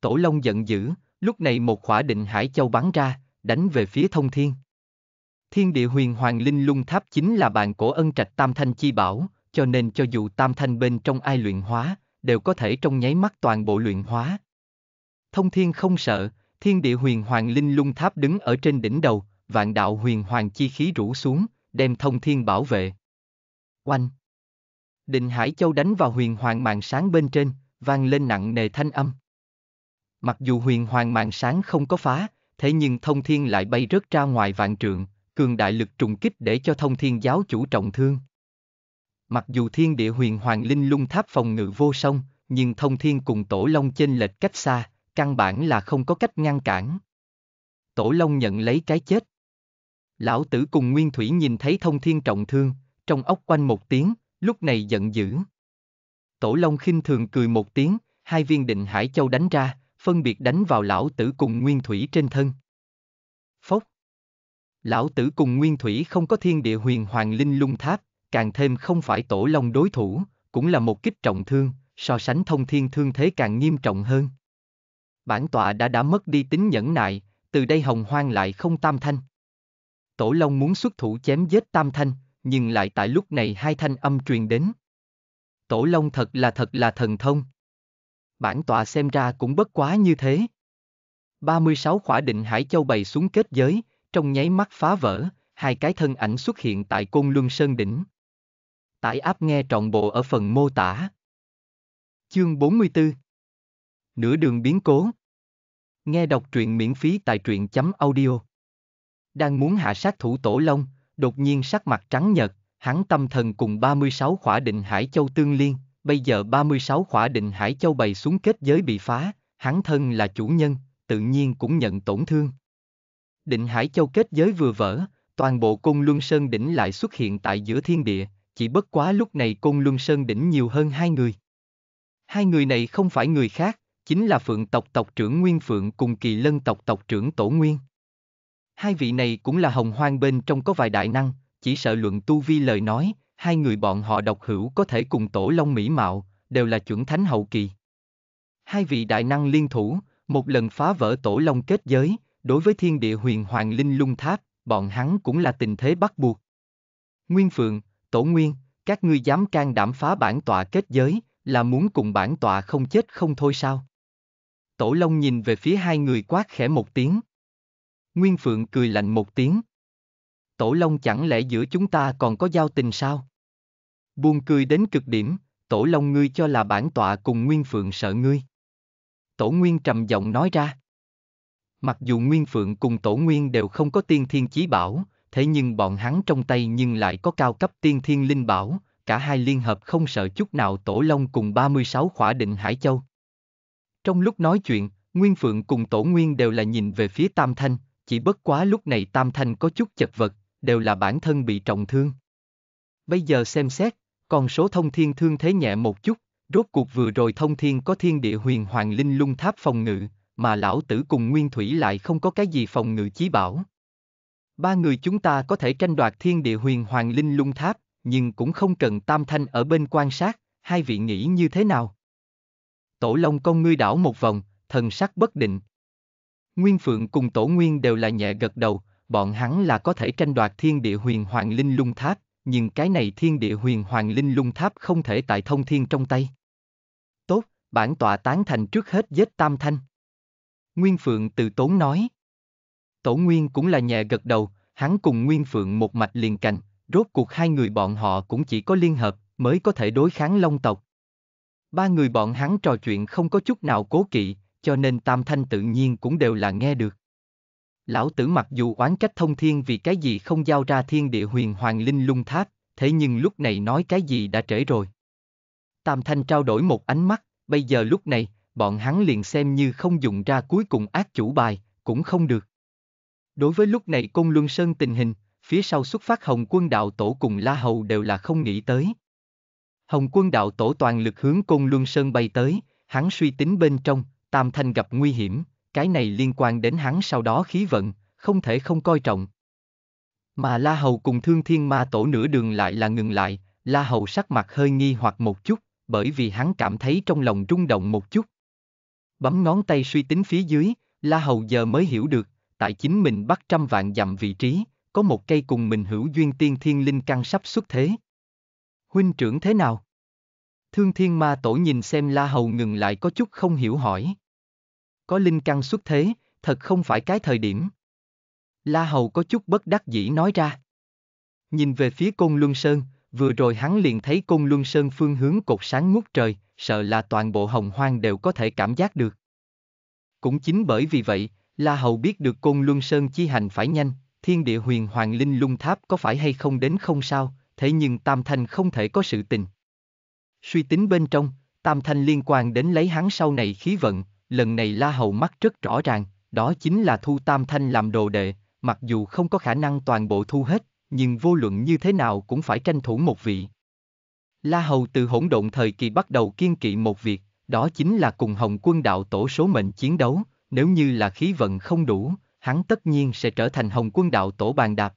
Tổ Long giận dữ, lúc này một khỏa định hải châu bắn ra, đánh về phía thông thiên. Thiên địa huyền hoàng linh lung tháp chính là bàn cổ ân trạch tam thanh chi bảo, cho nên cho dù tam thanh bên trong ai luyện hóa, đều có thể trong nháy mắt toàn bộ luyện hóa. Thông thiên không sợ, thiên địa huyền hoàng linh lung tháp đứng ở trên đỉnh đầu, vạn đạo huyền hoàng chi khí rủ xuống, đem thông thiên bảo vệ. Oanh! Định Hải Châu đánh vào huyền hoàng mạng sáng bên trên, vang lên nặng nề thanh âm. Mặc dù huyền hoàng mạng sáng không có phá, thế nhưng thông thiên lại bay rớt ra ngoài vạn trượng, cường đại lực trùng kích để cho thông thiên giáo chủ trọng thương mặc dù thiên địa huyền hoàng linh lung tháp phòng ngự vô song, nhưng thông thiên cùng tổ long chênh lệch cách xa, căn bản là không có cách ngăn cản. Tổ long nhận lấy cái chết. Lão tử cùng Nguyên Thủy nhìn thấy thông thiên trọng thương, trong ốc quanh một tiếng, lúc này giận dữ. Tổ long khinh thường cười một tiếng, hai viên định hải châu đánh ra, phân biệt đánh vào lão tử cùng Nguyên Thủy trên thân. Phốc! Lão tử cùng Nguyên Thủy không có thiên địa huyền hoàng linh lung tháp, càng thêm không phải tổ long đối thủ, cũng là một kích trọng thương, so sánh thông thiên thương thế càng nghiêm trọng hơn. Bản tọa đã đã mất đi tính nhẫn nại, từ đây hồng hoang lại không tam thanh. Tổ Long muốn xuất thủ chém giết tam thanh, nhưng lại tại lúc này hai thanh âm truyền đến. Tổ Long thật là thật là thần thông. Bản tọa xem ra cũng bất quá như thế. 36 khỏa định Hải Châu bày xuống kết giới, trong nháy mắt phá vỡ, hai cái thân ảnh xuất hiện tại Côn Luân Sơn Đỉnh. Tải app nghe trọn bộ ở phần mô tả. Chương 44 Nửa đường biến cố Nghe đọc truyện miễn phí tại truyện.audio Chấm Đang muốn hạ sát thủ tổ long, đột nhiên sắc mặt trắng nhợt, hắn tâm thần cùng 36 khỏa định Hải Châu tương liên, bây giờ 36 khỏa định Hải Châu bày xuống kết giới bị phá, hắn thân là chủ nhân, tự nhiên cũng nhận tổn thương. Định Hải Châu kết giới vừa vỡ, toàn bộ cung Luân Sơn đỉnh lại xuất hiện tại giữa thiên địa, chỉ bất quá lúc này Côn Luân Sơn đỉnh nhiều hơn hai người. Hai người này không phải người khác, chính là Phượng tộc tộc trưởng Nguyên Phượng cùng Kỳ Lân tộc tộc trưởng Tổ Nguyên. Hai vị này cũng là hồng hoang bên trong có vài đại năng, chỉ sợ luận tu vi lời nói, hai người bọn họ độc hữu có thể cùng Tổ Long Mỹ Mạo, đều là chuẩn thánh hậu kỳ. Hai vị đại năng liên thủ, một lần phá vỡ Tổ Long kết giới, đối với thiên địa huyền hoàng linh lung tháp, bọn hắn cũng là tình thế bắt buộc. Nguyên Phượng, Tổ Nguyên, các ngươi dám can đảm phá bản tọa kết giới, là muốn cùng bản tọa không chết không thôi sao? Tổ Long nhìn về phía hai người quát khẽ một tiếng. Nguyên Phượng cười lạnh một tiếng. Tổ Long chẳng lẽ giữa chúng ta còn có giao tình sao? Buồn cười đến cực điểm, Tổ Long ngươi cho là bản tọa cùng Nguyên Phượng sợ ngươi. Tổ Nguyên trầm giọng nói ra. Mặc dù Nguyên Phượng cùng Tổ Nguyên đều không có tiên thiên chí bảo, thế nhưng bọn hắn trong tay nhưng lại có cao cấp tiên thiên linh bảo, cả hai liên hợp không sợ chút nào Tổ Long cùng 36 khỏa định Hải Châu. Trong lúc nói chuyện, Nguyên Phượng cùng Tổ Nguyên đều là nhìn về phía Tam Thanh, chỉ bất quá lúc này Tam Thanh có chút chật vật, đều là bản thân bị trọng thương. Bây giờ xem xét, còn số thông thiên thương thế nhẹ một chút, rốt cuộc vừa rồi thông thiên có thiên địa huyền hoàng linh lung tháp phòng ngự, mà lão tử cùng Nguyên Thủy lại không có cái gì phòng ngự chí bảo. Ba người chúng ta có thể tranh đoạt thiên địa huyền hoàng linh lung tháp, nhưng cũng không cần tam thanh ở bên quan sát, hai vị nghĩ như thế nào? Tổ Long con ngươi đảo một vòng, thần sắc bất định. Nguyên Phượng cùng Tổ Nguyên đều là nhẹ gật đầu, bọn hắn là có thể tranh đoạt thiên địa huyền hoàng linh lung tháp, nhưng cái này thiên địa huyền hoàng linh lung tháp không thể tại thông thiên trong tay. Tốt, bản tọa tán thành trước hết giết tam thanh. Nguyên Phượng từ tốn nói. Tổ Nguyên cũng là nhẹ gật đầu, hắn cùng Nguyên Phượng một mạch liền cành, rốt cuộc hai người bọn họ cũng chỉ có liên hợp, mới có thể đối kháng Long tộc. Ba người bọn hắn trò chuyện không có chút nào cố kỵ, cho nên Tam Thanh tự nhiên cũng đều là nghe được. Lão tử mặc dù oán trách thông thiên vì cái gì không giao ra thiên địa huyền hoàng linh lung tháp, thế nhưng lúc này nói cái gì đã trễ rồi. Tam Thanh trao đổi một ánh mắt, bây giờ lúc này, bọn hắn liền xem như không dùng ra cuối cùng ác chủ bài, cũng không được. Đối với lúc này Côn Luân Sơn tình hình, phía sau xuất phát Hồng quân đạo tổ cùng La Hầu đều là không nghĩ tới. Hồng quân đạo tổ toàn lực hướng Côn Luân Sơn bay tới, hắn suy tính bên trong, Tam Thanh gặp nguy hiểm, cái này liên quan đến hắn sau đó khí vận, không thể không coi trọng. Mà La Hầu cùng Thương Thiên Ma Tổ nửa đường lại là ngừng lại, La Hầu sắc mặt hơi nghi hoặc một chút, bởi vì hắn cảm thấy trong lòng rung động một chút. Bấm ngón tay suy tính phía dưới, La Hầu giờ mới hiểu được, tại chính mình bắt trăm vạn dặm vị trí, có một cây cùng mình hữu duyên tiên thiên linh căn sắp xuất thế. Huynh trưởng thế nào? Thương thiên ma tổ nhìn xem la hầu ngừng lại có chút không hiểu hỏi. Có linh căn xuất thế, thật không phải cái thời điểm. La hầu có chút bất đắc dĩ nói ra. Nhìn về phía côn luân sơn, vừa rồi hắn liền thấy côn luân sơn phương hướng cột sáng ngút trời, sợ là toàn bộ hồng hoang đều có thể cảm giác được. Cũng chính bởi vì vậy, La Hầu biết được Côn Luân Sơn chi hành phải nhanh, thiên địa huyền hoàng linh lung tháp có phải hay không đến không sao, thế nhưng Tam Thanh không thể có sự tình. Suy tính bên trong, Tam Thanh liên quan đến lấy hắn sau này khí vận, lần này La Hầu mắt rất rõ ràng, đó chính là thu Tam Thanh làm đồ đệ, mặc dù không có khả năng toàn bộ thu hết, nhưng vô luận như thế nào cũng phải tranh thủ một vị. La Hầu từ hỗn độn thời kỳ bắt đầu kiên kỵ một việc, đó chính là cùng Hồng quân đạo tổ số mệnh chiến đấu, nếu như là khí vận không đủ, hắn tất nhiên sẽ trở thành hồng quân đạo tổ bàn đạp.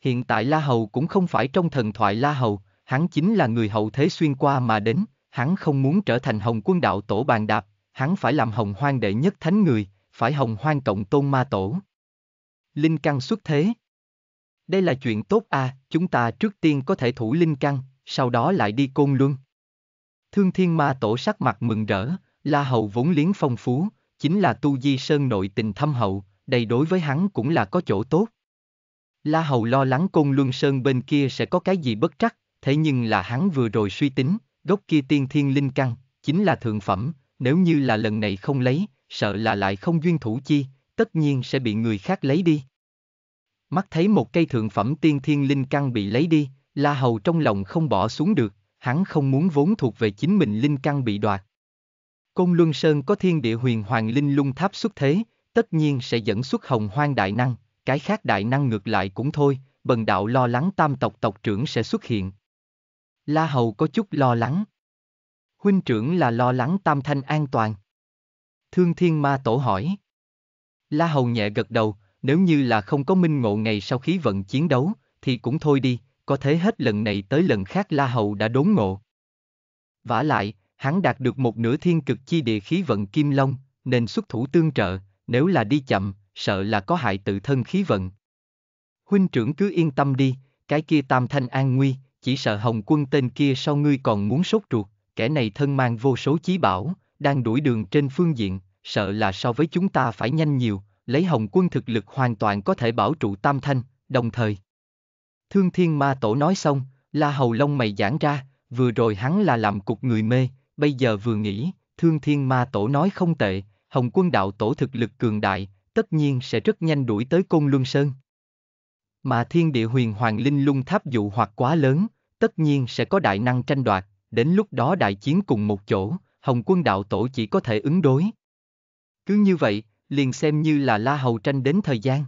Hiện tại La Hầu cũng không phải trong thần thoại La Hầu, hắn chính là người hậu thế xuyên qua mà đến, hắn không muốn trở thành hồng quân đạo tổ bàn đạp, hắn phải làm hồng hoang đệ nhất thánh người, phải hồng hoang cộng tôn ma tổ. Linh căn xuất thế. Đây là chuyện tốt à, chúng ta trước tiên có thể thủ linh căn, sau đó lại đi côn luân. Thương thiên ma tổ sắc mặt mừng rỡ, La Hầu vốn liếng phong phú, chính là Tu Di Sơn nội tình thâm hậu, đây đối với hắn cũng là có chỗ tốt. La Hầu lo lắng Côn Luân Sơn bên kia sẽ có cái gì bất trắc, thế nhưng là hắn vừa rồi suy tính, gốc kia tiên thiên linh căn, chính là thượng phẩm, nếu như là lần này không lấy, sợ là lại không duyên thủ chi, tất nhiên sẽ bị người khác lấy đi. Mắt thấy một cây thượng phẩm tiên thiên linh căn bị lấy đi, La Hầu trong lòng không bỏ xuống được, hắn không muốn vốn thuộc về chính mình linh căn bị đoạt, Côn Luân Sơn có thiên địa huyền hoàng linh lung tháp xuất thế, tất nhiên sẽ dẫn xuất hồng hoang đại năng, cái khác đại năng ngược lại cũng thôi, bần đạo lo lắng tam tộc tộc trưởng sẽ xuất hiện. La Hầu có chút lo lắng. Huynh trưởng là lo lắng tam thanh an toàn. Thương Thiên Ma Tổ hỏi. La Hầu nhẹ gật đầu, nếu như là không có minh ngộ ngày sau khí vận chiến đấu, thì cũng thôi đi, có thế hết lần này tới lần khác La Hầu đã đốn ngộ. Vả lại, hắn đạt được một nửa thiên cực chi địa khí vận kim long, nên xuất thủ tương trợ, nếu là đi chậm, sợ là có hại tự thân khí vận. Huynh trưởng cứ yên tâm đi, cái kia tam thanh an nguy, chỉ sợ hồng quân tên kia sau ngươi còn muốn sốt ruột, kẻ này thân mang vô số chí bảo, đang đuổi đường trên phương diện, sợ là so với chúng ta phải nhanh nhiều, lấy hồng quân thực lực hoàn toàn có thể bảo trụ tam thanh, đồng thời. Thương thiên ma tổ nói xong, la hầu lông mày giãn ra, vừa rồi hắn là làm cục người mê, bây giờ vừa nghĩ, thương thiên ma tổ nói không tệ, hồng quân đạo tổ thực lực cường đại, tất nhiên sẽ rất nhanh đuổi tới Côn Luân Sơn. Mà thiên địa huyền hoàng linh lung tháp dụ hoặc quá lớn, tất nhiên sẽ có đại năng tranh đoạt, đến lúc đó đại chiến cùng một chỗ, hồng quân đạo tổ chỉ có thể ứng đối. Cứ như vậy, liền xem như là La Hầu tranh đến thời gian.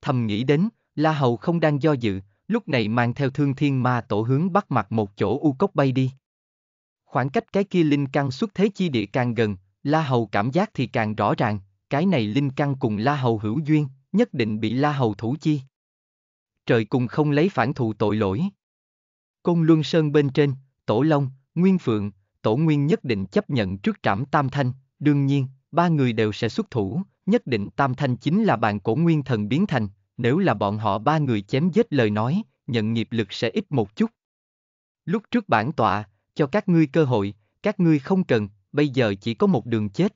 Thầm nghĩ đến, La Hầu không đang do dự, lúc này mang theo thương thiên ma tổ hướng bắt mặt một chỗ u cốc bay đi. Khoảng cách cái kia linh căn xuất thế chi địa càng gần, La Hầu cảm giác thì càng rõ ràng, cái này linh căn cùng La Hầu hữu duyên, nhất định bị La Hầu thủ chi. Trời cùng không lấy phản thụ tội lỗi. Côn Luân Sơn bên trên, Tổ Long, Nguyên Phượng, Tổ Nguyên nhất định chấp nhận trước trảm Tam Thanh, đương nhiên, ba người đều sẽ xuất thủ, nhất định Tam Thanh chính là bàn cổ nguyên thần biến thành, nếu là bọn họ ba người chém giết lời nói, nhận nghiệp lực sẽ ít một chút. Lúc trước bản tọa, cho các ngươi cơ hội, các ngươi không cần, bây giờ chỉ có một đường chết.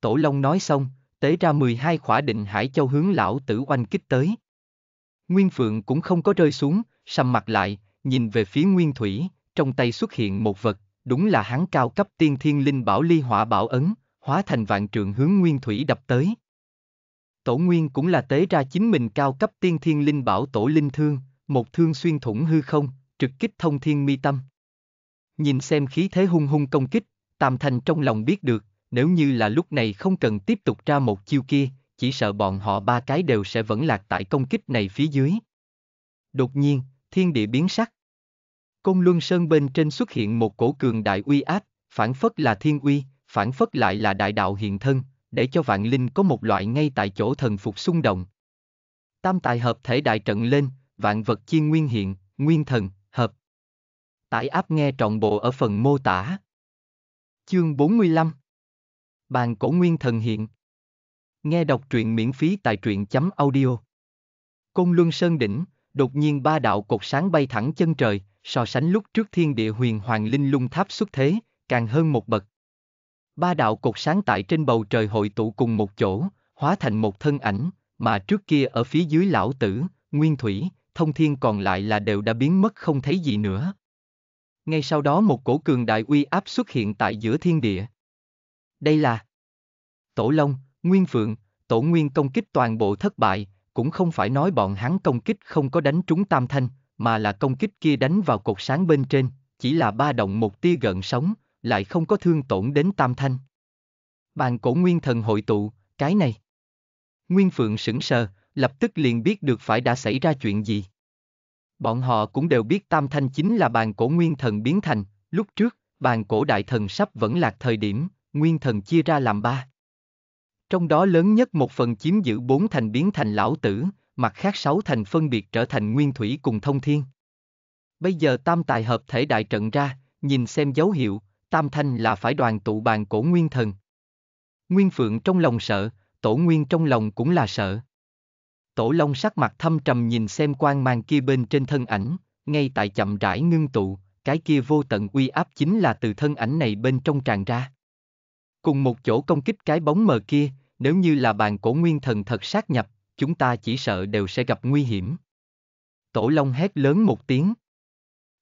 Tổ Long nói xong, tế ra 12 khỏa định hải châu hướng lão tử oanh kích tới. Nguyên Phượng cũng không có rơi xuống, sầm mặt lại, nhìn về phía Nguyên Thủy, trong tay xuất hiện một vật, đúng là hắn cao cấp tiên thiên linh bảo ly hỏa bảo ấn, hóa thành vạn trường hướng Nguyên Thủy đập tới. Tổ Nguyên cũng là tế ra chính mình cao cấp tiên thiên linh bảo tổ linh thương, một thương xuyên thủng hư không, trực kích thông thiên mi tâm. Nhìn xem khí thế hung hung công kích, Tam thành trong lòng biết được, nếu như là lúc này không cần tiếp tục ra một chiêu kia, chỉ sợ bọn họ ba cái đều sẽ vẫn lạc tại công kích này phía dưới. Đột nhiên, thiên địa biến sắc. Công Luân Sơn bên trên xuất hiện một cổ cường đại uy áp, phản phất là thiên uy, phản phất lại là đại đạo hiện thân, để cho vạn linh có một loại ngay tại chỗ thần phục xung động. Tam tài hợp thể đại trận lên, vạn vật chiên nguyên hiện, nguyên thần, Tải app nghe trọn bộ ở phần mô tả. Chương 45 Bàn cổ nguyên thần hiện Nghe đọc truyện miễn phí tại truyện.audio chấm Công Luân Sơn Đỉnh, đột nhiên ba đạo cột sáng bay thẳng chân trời, so sánh lúc trước thiên địa huyền hoàng linh lung tháp xuất thế, càng hơn một bậc. Ba đạo cột sáng tại trên bầu trời hội tụ cùng một chỗ, hóa thành một thân ảnh, mà trước kia ở phía dưới lão tử, nguyên thủy, thông thiên còn lại là đều đã biến mất không thấy gì nữa ngay sau đó một cổ cường đại uy áp xuất hiện tại giữa thiên địa. Đây là Tổ Long, Nguyên Phượng, Tổ Nguyên công kích toàn bộ thất bại, cũng không phải nói bọn hắn công kích không có đánh trúng tam thanh, mà là công kích kia đánh vào cột sáng bên trên, chỉ là ba động một tia gần sống, lại không có thương tổn đến tam thanh. Bàn cổ nguyên thần hội tụ, cái này. Nguyên Phượng sững sờ, lập tức liền biết được phải đã xảy ra chuyện gì. Bọn họ cũng đều biết Tam Thanh chính là bàn cổ nguyên thần biến thành, lúc trước, bàn cổ đại thần sắp vẫn lạc thời điểm, nguyên thần chia ra làm ba. Trong đó lớn nhất một phần chiếm giữ bốn thành biến thành lão tử, mặt khác sáu thành phân biệt trở thành nguyên thủy cùng thông thiên. Bây giờ tam tài hợp thể đại trận ra, nhìn xem dấu hiệu, tam thanh là phải đoàn tụ bàn cổ nguyên thần. Nguyên phượng trong lòng sợ, tổ nguyên trong lòng cũng là sợ. Tổ Long sắc mặt thâm trầm nhìn xem quan mang kia bên trên thân ảnh, ngay tại chậm rãi ngưng tụ, cái kia vô tận uy áp chính là từ thân ảnh này bên trong tràn ra. Cùng một chỗ công kích cái bóng mờ kia, nếu như là bàn cổ nguyên thần thật sát nhập, chúng ta chỉ sợ đều sẽ gặp nguy hiểm. Tổ Long hét lớn một tiếng.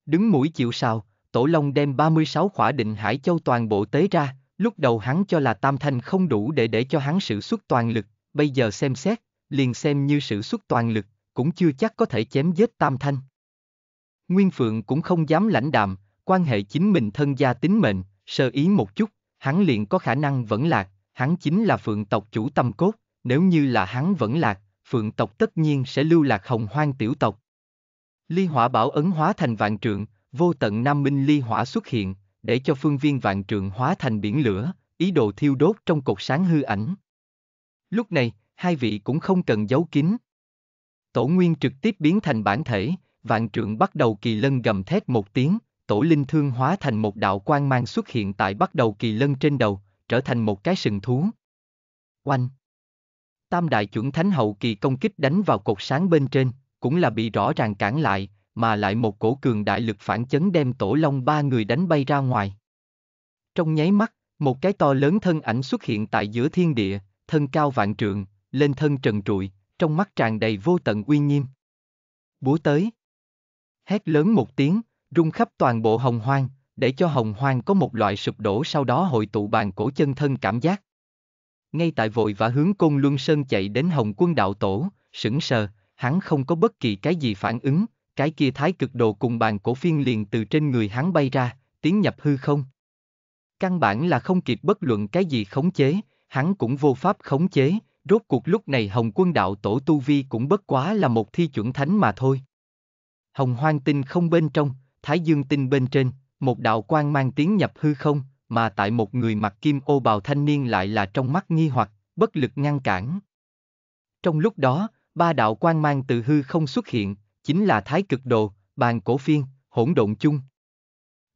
Đứng mũi chịu sào, Tổ Long đem 36 khỏa định Hải Châu toàn bộ tế ra, lúc đầu hắn cho là tam thanh không đủ để để cho hắn sử xuất toàn lực, bây giờ xem xét, liền xem như sự xuất toàn lực, cũng chưa chắc có thể chém giết Tam Thanh. Nguyên Phượng cũng không dám lãnh đạm, quan hệ chính mình thân gia tính mệnh, sơ ý một chút, hắn liền có khả năng vẫn lạc, hắn chính là Phượng tộc chủ tâm cốt, nếu như là hắn vẫn lạc, Phượng tộc tất nhiên sẽ lưu lạc hồng hoang tiểu tộc. Ly hỏa bảo ấn hóa thành vạn trượng, vô tận nam minh ly hỏa xuất hiện, để cho phương viên vạn trượng hóa thành biển lửa, ý đồ thiêu đốt trong cột sáng hư ảnh. Lúc này, hai vị cũng không cần giấu kín. Tổ nguyên trực tiếp biến thành bản thể, vạn trượng bắt đầu kỳ lân gầm thét một tiếng, tổ linh thương hóa thành một đạo quang mang xuất hiện tại bắt đầu kỳ lân trên đầu, trở thành một cái sừng thú. Oanh! Tam đại chuẩn thánh hậu kỳ công kích đánh vào cột sáng bên trên, cũng là bị rõ ràng cản lại, mà lại một cổ cường đại lực phản chấn đem tổ long ba người đánh bay ra ngoài. Trong nháy mắt, một cái to lớn thân ảnh xuất hiện tại giữa thiên địa, thân cao vạn trượng, lên thân trần trụi, trong mắt tràn đầy vô tận uy nghiêm. Búa tới. Hét lớn một tiếng, rung khắp toàn bộ hồng hoang, để cho hồng hoang có một loại sụp đổ sau đó hội tụ bàn cổ chân thân cảm giác. Ngay tại vội và hướng côn luân sơn chạy đến hồng quân đạo tổ, sững sờ, hắn không có bất kỳ cái gì phản ứng, cái kia thái cực đồ cùng bàn cổ phiên liền từ trên người hắn bay ra, tiến nhập hư không. Căn bản là không kịp bất luận cái gì khống chế, hắn cũng vô pháp khống chế, rốt cuộc lúc này Hồng Quân Đạo Tổ Tu Vi cũng bất quá là một thi chuẩn thánh mà thôi. Hồng Hoang Tinh không bên trong, Thái Dương Tinh bên trên, một đạo quan mang tiếng nhập hư không, mà tại một người mặc kim ô bào thanh niên lại là trong mắt nghi hoặc, bất lực ngăn cản. Trong lúc đó, ba đạo quan mang từ hư không xuất hiện, chính là Thái Cực Đồ, Bàn Cổ Phiên, Hỗn Độn Chung.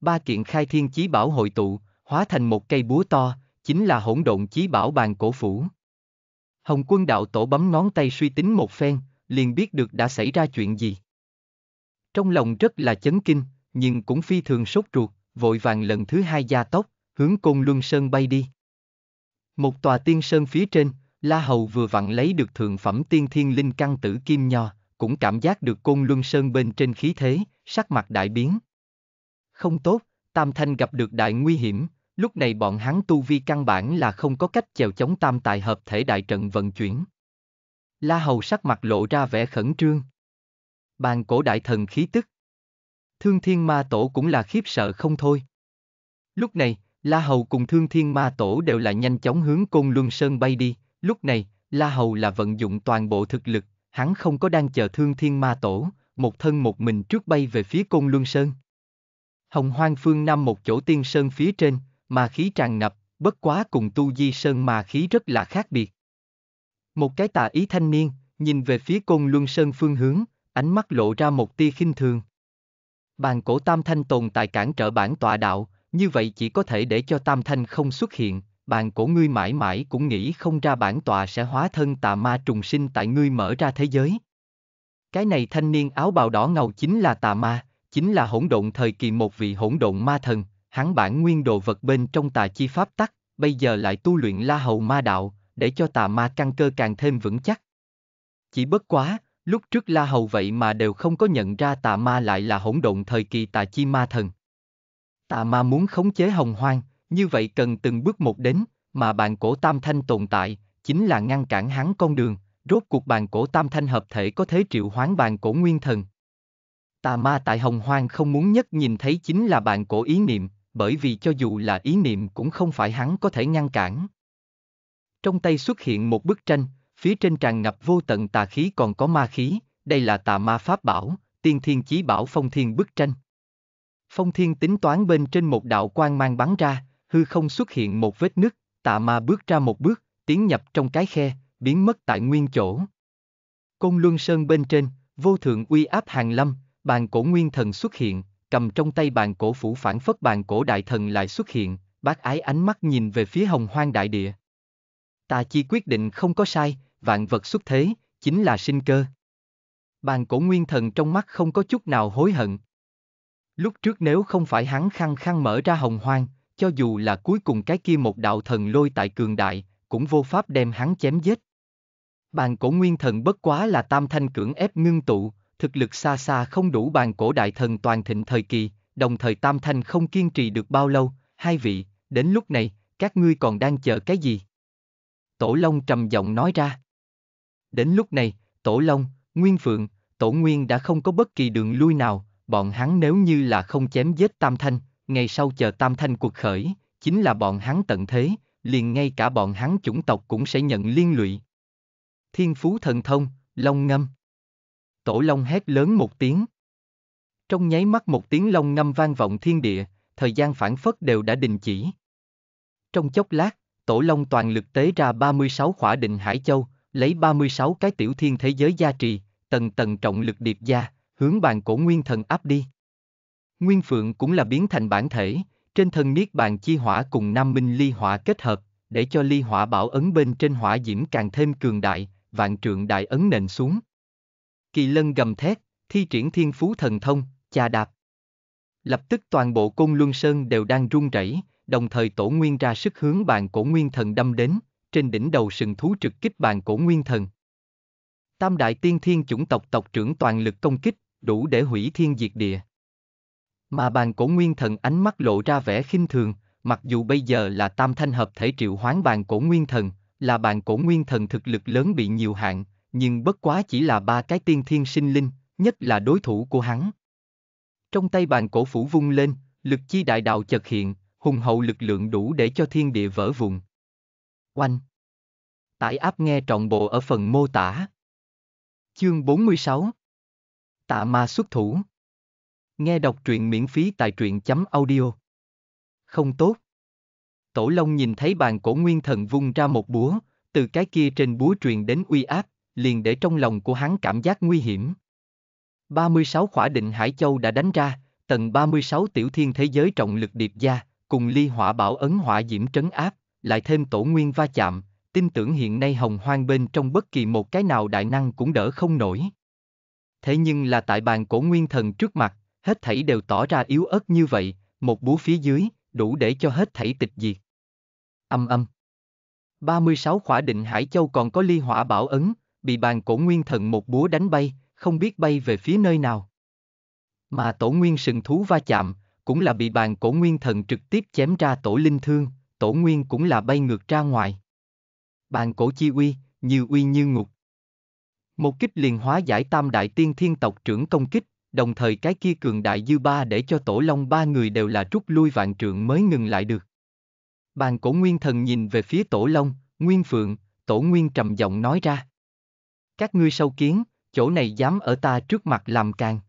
Ba kiện khai thiên chí bảo hội tụ, hóa thành một cây búa to, chính là hỗn độn chí bảo bàn cổ phủ. Hồng quân đạo tổ bấm ngón tay suy tính một phen, liền biết được đã xảy ra chuyện gì. Trong lòng rất là chấn kinh, nhưng cũng phi thường sốt ruột, vội vàng lần thứ hai gia tốc, hướng Côn Luân Sơn bay đi. Một tòa tiên sơn phía trên, La Hầu vừa vặn lấy được thượng phẩm tiên thiên linh căn tử kim nho, cũng cảm giác được Côn Luân Sơn bên trên khí thế, sắc mặt đại biến. Không tốt, Tam Thanh gặp được đại nguy hiểm, Lúc này bọn hắn tu vi căn bản là không có cách chèo chống tam tài hợp thể đại trận vận chuyển. La Hầu sắc mặt lộ ra vẻ khẩn trương. Bàn cổ đại thần khí tức. Thương thiên ma tổ cũng là khiếp sợ không thôi. Lúc này, La Hầu cùng Thương Thiên Ma Tổ đều là nhanh chóng hướng Côn Luân Sơn bay đi, lúc này, La Hầu là vận dụng toàn bộ thực lực, hắn không có đang chờ Thương Thiên Ma Tổ, một thân một mình trước bay về phía Côn Luân Sơn. Hồng Hoang Phương Nam một chỗ tiên sơn phía trên, ma khí tràn ngập, bất quá cùng tu di sơn ma khí rất là khác biệt. Một cái tà ý thanh niên, nhìn về phía côn luân sơn phương hướng, ánh mắt lộ ra một tia khinh thường. Bàn cổ tam thanh tồn tại cản trở bản tọa đạo, như vậy chỉ có thể để cho tam thanh không xuất hiện, bàn cổ ngươi mãi mãi cũng nghĩ không ra bản tọa sẽ hóa thân tà ma trùng sinh tại ngươi mở ra thế giới. Cái này thanh niên áo bào đỏ ngầu chính là tà ma, chính là hỗn độn thời kỳ một vị hỗn độn ma thần, hắn bản nguyên đồ vật bên trong tà chi pháp tắc, bây giờ lại tu luyện la hầu ma đạo, để cho tà ma căn cơ càng thêm vững chắc. Chỉ bất quá, lúc trước la hầu vậy mà đều không có nhận ra tà ma lại là hỗn độn thời kỳ tà chi ma thần. Tà ma muốn khống chế hồng hoang, như vậy cần từng bước một đến, mà bàn cổ tam thanh tồn tại, chính là ngăn cản hắn con đường, rốt cuộc bàn cổ tam thanh hợp thể có thế triệu hoán bàn cổ nguyên thần. Tà ma tại hồng hoang không muốn nhất nhìn thấy chính là bàn cổ ý niệm, bởi vì cho dù là ý niệm cũng không phải hắn có thể ngăn cản. Trong tay xuất hiện một bức tranh, phía trên tràn ngập vô tận tà khí còn có ma khí, đây là tà ma pháp bảo, tiên thiên chí bảo phong thiên bức tranh. Phong thiên tính toán bên trên một đạo quang mang bắn ra, hư không xuất hiện một vết nứt, tà ma bước ra một bước, tiến nhập trong cái khe, biến mất tại nguyên chỗ. Côn Luân Sơn bên trên, vô thượng uy áp hàng lâm, bàn cổ nguyên thần xuất hiện, cầm trong tay bàn cổ phủ phản phất bàn cổ đại thần lại xuất hiện, bác ái ánh mắt nhìn về phía hồng hoang đại địa. Ta chi quyết định không có sai, vạn vật xuất thế, chính là sinh cơ. Bàn cổ nguyên thần trong mắt không có chút nào hối hận. Lúc trước nếu không phải hắn khăng khăng mở ra hồng hoang, cho dù là cuối cùng cái kia một đạo thần lôi tại cường đại, cũng vô pháp đem hắn chém giết. Bàn cổ nguyên thần bất quá là tam thanh cưỡng ép ngưng tụ, thực lực xa xa không đủ bàn cổ đại thần toàn thịnh thời kỳ, đồng thời Tam Thanh không kiên trì được bao lâu, hai vị, đến lúc này, các ngươi còn đang chờ cái gì? Tổ Long trầm giọng nói ra. Đến lúc này, Tổ Long, Nguyên Phượng, Tổ Nguyên đã không có bất kỳ đường lui nào, bọn hắn nếu như là không chém giết Tam Thanh, ngày sau chờ Tam Thanh cuộc khởi, chính là bọn hắn tận thế, liền ngay cả bọn hắn chủng tộc cũng sẽ nhận liên lụy. Thiên Phú Thần Thông, Long Ngâm Tổ Long hét lớn một tiếng. Trong nháy mắt một tiếng long ngâm vang vọng thiên địa, thời gian phản phất đều đã đình chỉ. Trong chốc lát, Tổ Long toàn lực tế ra 36 khỏa định Hải Châu, lấy 36 cái tiểu thiên thế giới gia trì, tầng tầng trọng lực điệp gia, hướng bàn cổ nguyên thần áp đi. Nguyên Phượng cũng là biến thành bản thể, trên thân niết bàn chi hỏa cùng Nam Minh ly hỏa kết hợp, để cho ly hỏa bảo ấn bên trên hỏa diễm càng thêm cường đại, vạn trượng đại ấn nền xuống kỳ lân gầm thét, thi triển thiên phú thần thông, chà đạp. Lập tức toàn bộ côn luân sơn đều đang run rẩy, đồng thời tổ nguyên ra sức hướng bàn cổ nguyên thần đâm đến, trên đỉnh đầu sừng thú trực kích bàn cổ nguyên thần. Tam đại tiên thiên chủng tộc tộc trưởng toàn lực công kích, đủ để hủy thiên diệt địa. Mà bàn cổ nguyên thần ánh mắt lộ ra vẻ khinh thường, mặc dù bây giờ là tam thanh hợp thể triệu hoán bàn cổ nguyên thần, là bàn cổ nguyên thần thực lực lớn bị nhiều hạn, nhưng bất quá chỉ là ba cái tiên thiên sinh linh, nhất là đối thủ của hắn. Trong tay bàn cổ phủ vung lên, lực chi đại đạo chợt hiện, hùng hậu lực lượng đủ để cho thiên địa vỡ vụn. Oanh! Tải áp nghe trọn bộ ở phần mô tả. Chương 46 Tạ ma xuất thủ Nghe đọc truyện miễn phí tại truyện chấm audio Không tốt Tổ Long nhìn thấy bàn cổ nguyên thần vung ra một búa, từ cái kia trên búa truyền đến uy áp, liền để trong lòng của hắn cảm giác nguy hiểm. 36 khỏa định Hải Châu đã đánh ra, tầng 36 tiểu thiên thế giới trọng lực điệp gia, cùng ly hỏa bảo ấn hỏa diễm trấn áp, lại thêm tổ nguyên va chạm, tin tưởng hiện nay hồng hoang bên trong bất kỳ một cái nào đại năng cũng đỡ không nổi. Thế nhưng là tại bàn cổ nguyên thần trước mặt, hết thảy đều tỏ ra yếu ớt như vậy, một búa phía dưới, đủ để cho hết thảy tịch diệt. Âm âm. 36 khỏa định Hải Châu còn có ly hỏa bảo ấn, bị bàn cổ nguyên thần một búa đánh bay, không biết bay về phía nơi nào. Mà tổ nguyên sừng thú va chạm, cũng là bị bàn cổ nguyên thần trực tiếp chém ra tổ linh thương, tổ nguyên cũng là bay ngược ra ngoài. Bàn cổ chi uy, như uy như ngục. Một kích liền hóa giải tam đại tiên thiên tộc trưởng công kích, đồng thời cái kia cường đại dư ba để cho tổ long ba người đều là rút lui vạn trượng mới ngừng lại được. Bàn cổ nguyên thần nhìn về phía tổ long, nguyên phượng, tổ nguyên trầm giọng nói ra. Các ngươi sâu kiến, chỗ này dám ở ta trước mặt làm càng.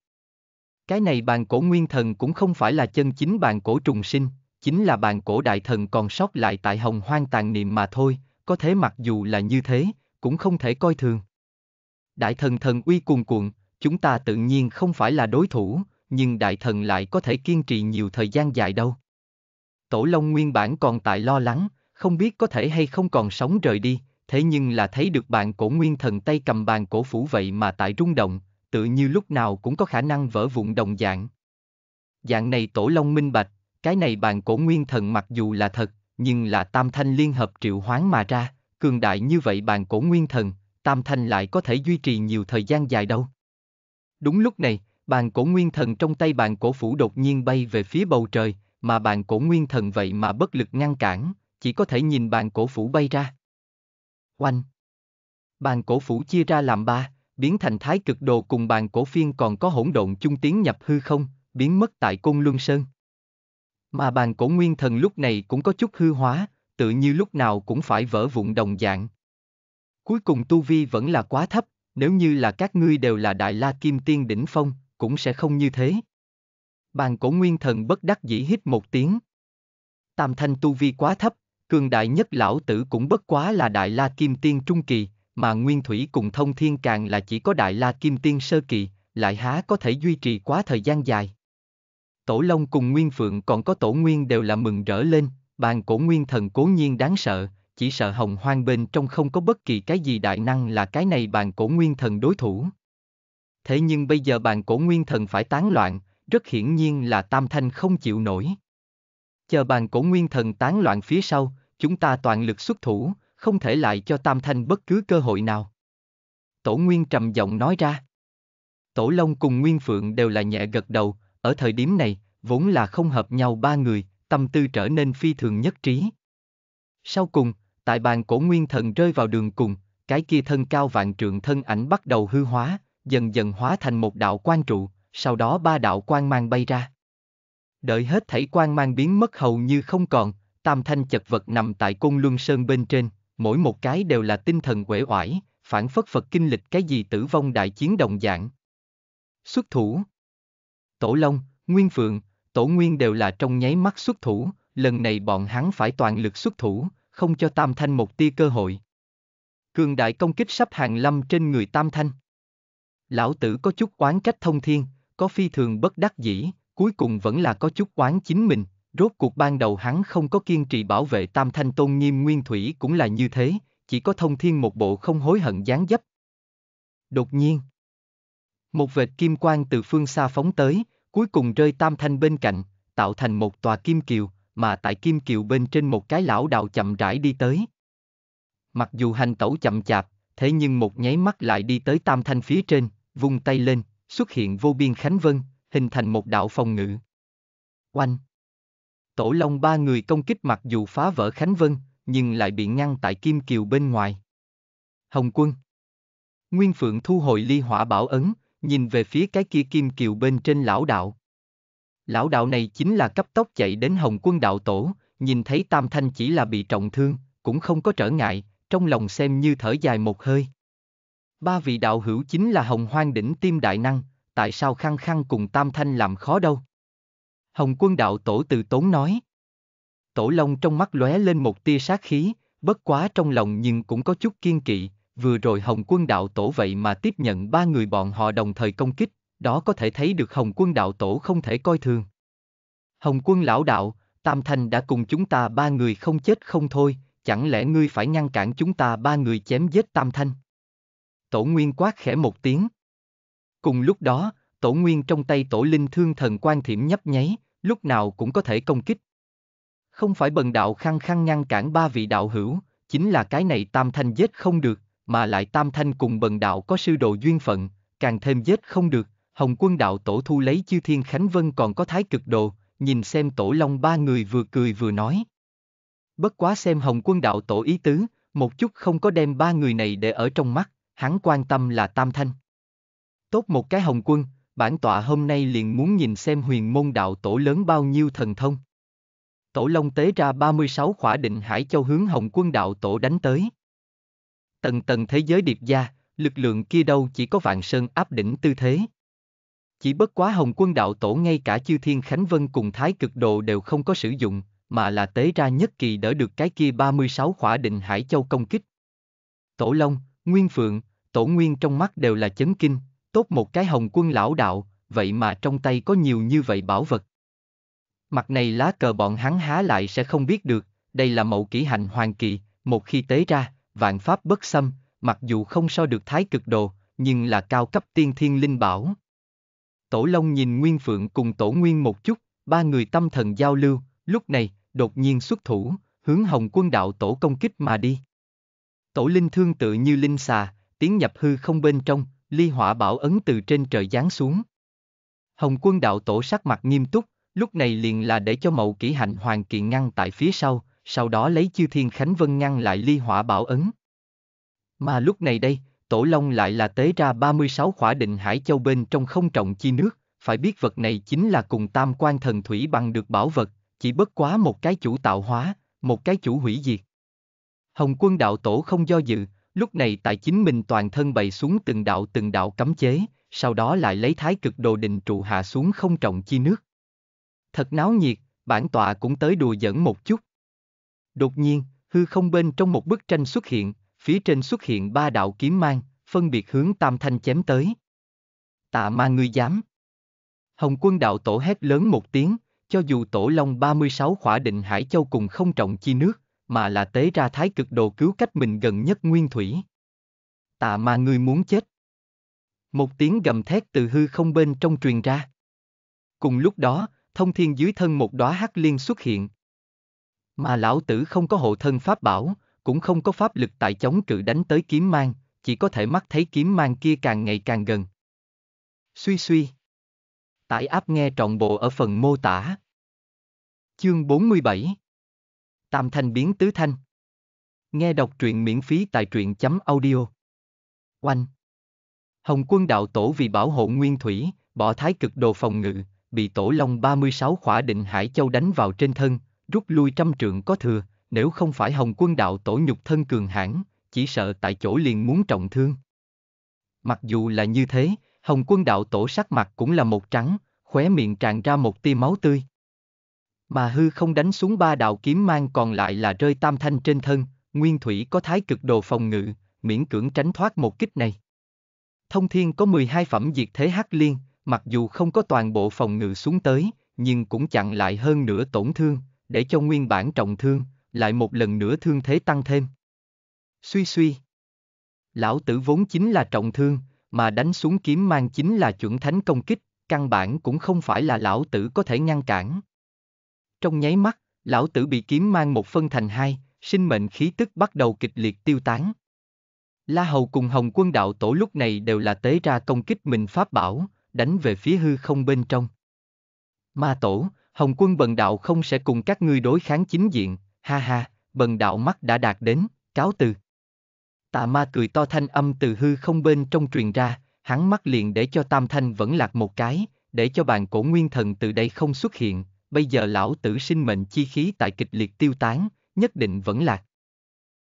Cái này bàn cổ nguyên thần cũng không phải là chân chính bàn cổ trùng sinh, chính là bàn cổ đại thần còn sót lại tại hồng hoang tàn niệm mà thôi, có thế mặc dù là như thế, cũng không thể coi thường. Đại thần thần uy cuồn cuộn, chúng ta tự nhiên không phải là đối thủ, nhưng đại thần lại có thể kiên trì nhiều thời gian dài đâu. Tổ Long nguyên bản còn tại lo lắng, không biết có thể hay không còn sống rời đi, thế nhưng là thấy được bàn cổ nguyên thần tay cầm bàn cổ phủ vậy mà tại rung động, tự như lúc nào cũng có khả năng vỡ vụn đồng dạng. Dạng này tổ long minh bạch, cái này bàn cổ nguyên thần mặc dù là thật, nhưng là tam thanh liên hợp triệu hoán mà ra, cường đại như vậy bàn cổ nguyên thần, tam thanh lại có thể duy trì nhiều thời gian dài đâu. Đúng lúc này, bàn cổ nguyên thần trong tay bàn cổ phủ đột nhiên bay về phía bầu trời, mà bàn cổ nguyên thần vậy mà bất lực ngăn cản, chỉ có thể nhìn bàn cổ phủ bay ra. Oanh! Bàn cổ phủ chia ra làm ba, biến thành thái cực đồ cùng bàn cổ phiên còn có hỗn độn chung tiếng nhập hư không, biến mất tại cung Luân Sơn. Mà bàn cổ nguyên thần lúc này cũng có chút hư hóa, tự như lúc nào cũng phải vỡ vụn đồng dạng. Cuối cùng tu vi vẫn là quá thấp, nếu như là các ngươi đều là đại la kim tiên đỉnh phong, cũng sẽ không như thế. Bàn cổ nguyên thần bất đắc dĩ hít một tiếng. Tam thanh tu vi quá thấp, cường đại nhất lão tử cũng bất quá là đại la kim tiên trung kỳ, mà nguyên thủy cùng thông thiên càng là chỉ có đại la kim tiên sơ kỳ, lại há có thể duy trì quá thời gian dài. Tổ Long cùng Nguyên Phượng còn có Tổ Nguyên đều là mừng rỡ lên, bàn cổ Nguyên Thần cố nhiên đáng sợ, chỉ sợ hồng hoang bên trong không có bất kỳ cái gì đại năng là cái này bàn cổ Nguyên Thần đối thủ. Thế nhưng bây giờ bàn cổ Nguyên Thần phải tán loạn, rất hiển nhiên là Tam Thanh không chịu nổi chờ bàn cổ nguyên thần tán loạn phía sau, chúng ta toàn lực xuất thủ, không thể lại cho Tam Thanh bất cứ cơ hội nào. Tổ Nguyên trầm giọng nói ra. Tổ Long cùng Nguyên Phượng đều là nhẹ gật đầu, ở thời điểm này, vốn là không hợp nhau ba người, tâm tư trở nên phi thường nhất trí. Sau cùng, tại bàn cổ nguyên thần rơi vào đường cùng, cái kia thân cao vạn trượng thân ảnh bắt đầu hư hóa, dần dần hóa thành một đạo quan trụ, sau đó ba đạo quan mang bay ra. Đợi hết thảy quan mang biến mất hầu như không còn, tam thanh chật vật nằm tại côn luân sơn bên trên, mỗi một cái đều là tinh thần uể oải, phản phất phật kinh lịch cái gì tử vong đại chiến đồng dạng. Xuất thủ Tổ Long, Nguyên Phượng, Tổ Nguyên đều là trong nháy mắt xuất thủ, lần này bọn hắn phải toàn lực xuất thủ, không cho Tam Thanh một tia cơ hội. Cường đại công kích sắp hàng lâm trên người Tam Thanh. Lão tử có chút oán trách thông thiên, có phi thường bất đắc dĩ, cuối cùng vẫn là có chút oán chính mình, rốt cuộc ban đầu hắn không có kiên trì bảo vệ tam thanh tôn nghiêm nguyên thủy cũng là như thế, chỉ có thông thiên một bộ không hối hận gián dấp. Đột nhiên, một vệt kim quang từ phương xa phóng tới, cuối cùng rơi tam thanh bên cạnh, tạo thành một tòa kim kiều, mà tại kim kiều bên trên một cái lão đạo chậm rãi đi tới. Mặc dù hành tẩu chậm chạp, thế nhưng một nháy mắt lại đi tới tam thanh phía trên, vung tay lên, xuất hiện vô biên khánh vân, hình thành một đạo phòng ngự. Oanh! Tổ Long ba người công kích mặc dù phá vỡ Khánh Vân, nhưng lại bị ngăn tại Kim Kiều bên ngoài. Hồng quân! Nguyên Phượng thu hồi ly hỏa bảo ấn, nhìn về phía cái kia Kim Kiều bên trên lão đạo. Lão đạo này chính là cấp tốc chạy đến Hồng quân đạo tổ, nhìn thấy Tam Thanh chỉ là bị trọng thương, cũng không có trở ngại, trong lòng xem như thở dài một hơi. Ba vị đạo hữu chính là Hồng Hoang đỉnh tim đại năng, tại sao khăng khăng cùng Tam Thanh làm khó đâu? Hồng quân đạo tổ từ tốn nói. Tổ Long trong mắt lóe lên một tia sát khí, bất quá trong lòng nhưng cũng có chút kiên kỵ, vừa rồi Hồng quân đạo tổ vậy mà tiếp nhận ba người bọn họ đồng thời công kích, đó có thể thấy được Hồng quân đạo tổ không thể coi thường. Hồng quân lão đạo, Tam Thanh đã cùng chúng ta ba người không chết không thôi, chẳng lẽ ngươi phải ngăn cản chúng ta ba người chém giết Tam Thanh? Tổ Nguyên quát khẽ một tiếng. Cùng lúc đó, tổ nguyên trong tay tổ linh thương thần quan thiểm nhấp nháy, lúc nào cũng có thể công kích. Không phải bần đạo khăng khăng ngăn cản ba vị đạo hữu, chính là cái này tam thanh giết không được, mà lại tam thanh cùng bần đạo có sư đồ duyên phận, càng thêm giết không được, hồng quân đạo tổ thu lấy chư thiên khánh vân còn có thái cực đồ, nhìn xem tổ long ba người vừa cười vừa nói. Bất quá xem hồng quân đạo tổ ý tứ, một chút không có đem ba người này để ở trong mắt, hắn quan tâm là tam thanh. Tốt một cái hồng quân, bản tọa hôm nay liền muốn nhìn xem huyền môn đạo tổ lớn bao nhiêu thần thông. Tổ Long tế ra 36 khỏa định Hải Châu hướng hồng quân đạo tổ đánh tới. Tầng tầng thế giới điệp gia, lực lượng kia đâu chỉ có vạn sơn áp đỉnh tư thế. Chỉ bất quá hồng quân đạo tổ ngay cả chư thiên Khánh Vân cùng thái cực độ đều không có sử dụng, mà là tế ra nhất kỳ đỡ được cái kia 36 khỏa định Hải Châu công kích. Tổ Long, Nguyên Phượng, Tổ Nguyên trong mắt đều là chấn kinh, tốt một cái hồng quân lão đạo, vậy mà trong tay có nhiều như vậy bảo vật. Mặt này lá cờ bọn hắn há lại sẽ không biết được, đây là mẫu kỷ hành hoàng kỳ một khi tế ra, vạn pháp bất xâm, mặc dù không so được thái cực đồ, nhưng là cao cấp tiên thiên linh bảo. Tổ Long nhìn Nguyên Phượng cùng Tổ Nguyên một chút, ba người tâm thần giao lưu, lúc này, đột nhiên xuất thủ, hướng Hồng Quân Đạo Tổ công kích mà đi. Tổ Linh Thương tự như Linh Xà, tiến nhập hư không bên trong, ly hỏa bảo ấn từ trên trời giáng xuống. Hồng quân đạo tổ sắc mặt nghiêm túc, lúc này liền là để cho mậu kỷ hạnh hoàng kiện ngăn tại phía sau, sau đó lấy chư thiên khánh vân ngăn lại ly hỏa bảo ấn. Mà lúc này đây, tổ long lại là tế ra 36 khỏa định hải châu bên trong không trọng chi nước, phải biết vật này chính là cùng tam quan thần thủy bằng được bảo vật, chỉ bất quá một cái chủ tạo hóa, một cái chủ hủy diệt. Hồng quân đạo tổ không do dự, Lúc này tại chính mình toàn thân bày xuống từng đạo từng đạo cấm chế, sau đó lại lấy thái cực đồ định trụ hạ xuống không trọng chi nước. Thật náo nhiệt, bản tọa cũng tới đùa giỡn một chút. Đột nhiên, hư không bên trong một bức tranh xuất hiện, phía trên xuất hiện ba đạo kiếm mang, phân biệt hướng tam thanh chém tới. Tạ ma ngươi dám. Hồng quân đạo tổ hét lớn một tiếng, cho dù tổ long 36 khỏa định Hải Châu cùng không trọng chi nước, mà là tế ra thái cực đồ cứu cách mình gần nhất nguyên thủy. Tạ ma ngươi muốn chết. Một tiếng gầm thét từ hư không bên trong truyền ra. Cùng lúc đó, thông thiên dưới thân một đóa hắc liên xuất hiện. Mà lão tử không có hộ thân pháp bảo, cũng không có pháp lực tại chống cự đánh tới kiếm mang, chỉ có thể mắt thấy kiếm mang kia càng ngày càng gần. Suy suy. Tải áp nghe trọn bộ ở phần mô tả. Chương 47 Tam thanh biến tứ thanh. Nghe đọc truyện miễn phí tại truyện chấm audio. Oanh. Hồng quân đạo tổ vì bảo hộ nguyên thủy, bỏ thái cực đồ phòng ngự, bị tổ long 36 khỏa định Hải Châu đánh vào trên thân, rút lui trăm trượng có thừa, nếu không phải hồng quân đạo tổ nhục thân cường hãn, chỉ sợ tại chỗ liền muốn trọng thương. Mặc dù là như thế, hồng quân đạo tổ sắc mặt cũng là một trắng, khóe miệng tràn ra một tia máu tươi. Mà hư không đánh xuống ba đạo kiếm mang còn lại là rơi tam thanh trên thân, nguyên thủy có thái cực đồ phòng ngự, miễn cưỡng tránh thoát một kích này. Thông thiên có 12 phẩm diệt thế hắc liên, mặc dù không có toàn bộ phòng ngự xuống tới, nhưng cũng chặn lại hơn nửa tổn thương, để cho nguyên bản trọng thương, lại một lần nữa thương thế tăng thêm. Suy suy. Lão tử vốn chính là trọng thương, mà đánh xuống kiếm mang chính là chuẩn thánh công kích, căn bản cũng không phải là lão tử có thể ngăn cản trong nháy mắt, lão tử bị kiếm mang một phân thành hai, sinh mệnh khí tức bắt đầu kịch liệt tiêu tán. La Hầu cùng Hồng quân đạo tổ lúc này đều là tế ra công kích mình pháp bảo, đánh về phía hư không bên trong. Ma tổ, Hồng quân bần đạo không sẽ cùng các ngươi đối kháng chính diện, ha ha, bần đạo mắt đã đạt đến, cáo từ. Tạ ma cười to thanh âm từ hư không bên trong truyền ra, hắn mắt liền để cho tam thanh vẫn lạc một cái, để cho bàn cổ nguyên thần từ đây không xuất hiện, bây giờ lão tử sinh mệnh chi khí tại kịch liệt tiêu tán, nhất định vẫn lạc.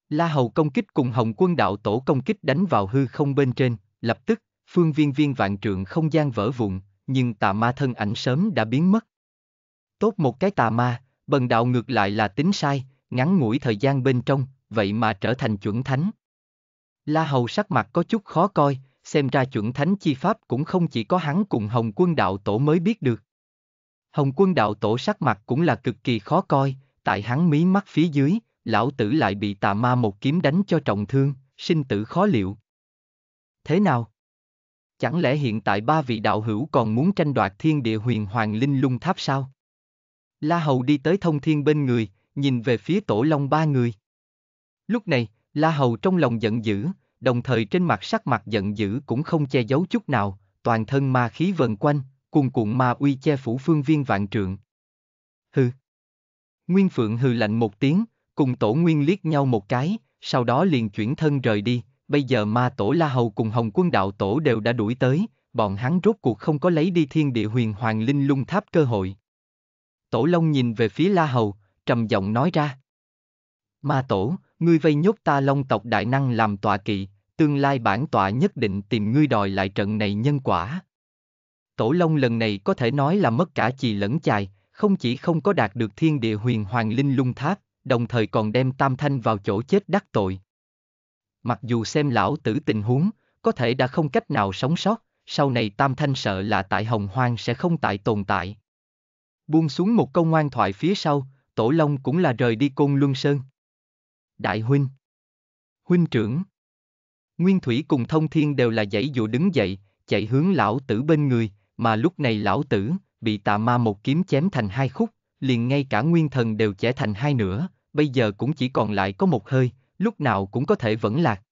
La Hầu công kích cùng Hồng quân đạo tổ công kích đánh vào hư không bên trên, lập tức, phương viên viên vạn trượng không gian vỡ vụn, nhưng tà ma thân ảnh sớm đã biến mất. Tốt một cái tà ma, bần đạo ngược lại là tính sai, ngắn ngủi thời gian bên trong, vậy mà trở thành chuẩn thánh. La Hầu sắc mặt có chút khó coi, xem ra chuẩn thánh chi pháp cũng không chỉ có hắn cùng Hồng quân đạo tổ mới biết được. Hồng quân đạo tổ sắc mặt cũng là cực kỳ khó coi, tại hắn mí mắt phía dưới, lão tử lại bị tà ma một kiếm đánh cho trọng thương, sinh tử khó liệu. Thế nào? Chẳng lẽ hiện tại ba vị đạo hữu còn muốn tranh đoạt thiên địa huyền hoàng linh lung tháp sao? La Hầu đi tới thông thiên bên người, nhìn về phía tổ long ba người. Lúc này, La Hầu trong lòng giận dữ, đồng thời trên mặt sắc mặt giận dữ cũng không che giấu chút nào, toàn thân ma khí vần quanh, cuồn cuộn ma uy che phủ phương viên vạn trượng. Hừ. Nguyên Phượng hừ lạnh một tiếng, cùng tổ nguyên liếc nhau một cái, sau đó liền chuyển thân rời đi, bây giờ ma tổ La Hầu cùng Hồng quân đạo tổ đều đã đuổi tới, bọn hắn rốt cuộc không có lấy đi thiên địa huyền hoàng linh lung tháp cơ hội. Tổ Long nhìn về phía La Hầu, trầm giọng nói ra. Ma tổ, ngươi vây nhốt ta Long tộc đại năng làm tọa kỵ, tương lai bản tọa nhất định tìm ngươi đòi lại trận này nhân quả. Tổ Long lần này có thể nói là mất cả chì lẫn chài, không chỉ không có đạt được thiên địa huyền hoàng linh lung tháp, đồng thời còn đem Tam Thanh vào chỗ chết đắc tội. Mặc dù xem lão tử tình huống, có thể đã không cách nào sống sót, sau này Tam Thanh sợ là tại Hồng Hoang sẽ không tại tồn tại. Buông xuống một câu ngoan thoại phía sau, Tổ Long cũng là rời đi Côn Luân Sơn. Đại huynh Huynh trưởng Nguyên Thủy cùng Thông Thiên đều là dãy dụ đứng dậy, chạy hướng lão tử bên người, mà lúc này lão tử, bị tà ma một kiếm chém thành hai khúc, liền ngay cả nguyên thần đều chẻ thành hai nửa, bây giờ cũng chỉ còn lại có một hơi, lúc nào cũng có thể vẫn lạc.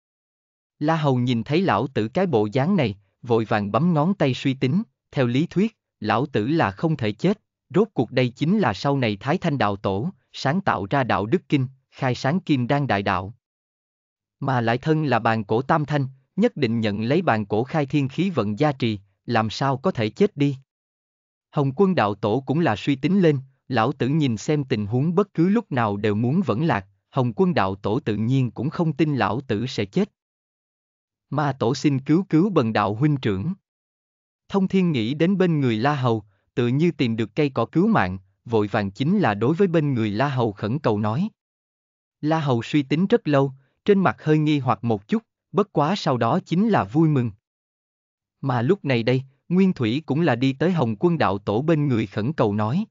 La Hầu nhìn thấy lão tử cái bộ dáng này, vội vàng bấm ngón tay suy tính, theo lý thuyết, lão tử là không thể chết, rốt cuộc đây chính là sau này Thái Thanh Đạo Tổ, sáng tạo ra đạo đức kinh, khai sáng kim đan đại đạo. Mà lại thân là bàn cổ tam thanh, nhất định nhận lấy bàn cổ khai thiên khí vận gia trì, làm sao có thể chết đi. Hồng quân đạo tổ cũng là suy tính lên, lão tử nhìn xem tình huống bất cứ lúc nào đều muốn vẫn lạc, hồng quân đạo tổ tự nhiên cũng không tin lão tử sẽ chết. Ma tổ xin cứu cứu bần đạo huynh trưởng. Thông thiên nghĩ đến bên người La Hầu, tự như tìm được cây cỏ cứu mạng, vội vàng chính là đối với bên người La Hầu khẩn cầu nói. La Hầu suy tính rất lâu, trên mặt hơi nghi hoặc một chút, bất quá sau đó chính là vui mừng. Mà lúc này đây, Nguyên Thủy cũng là đi tới Hồng Quân đạo tổ bên người khẩn cầu nói.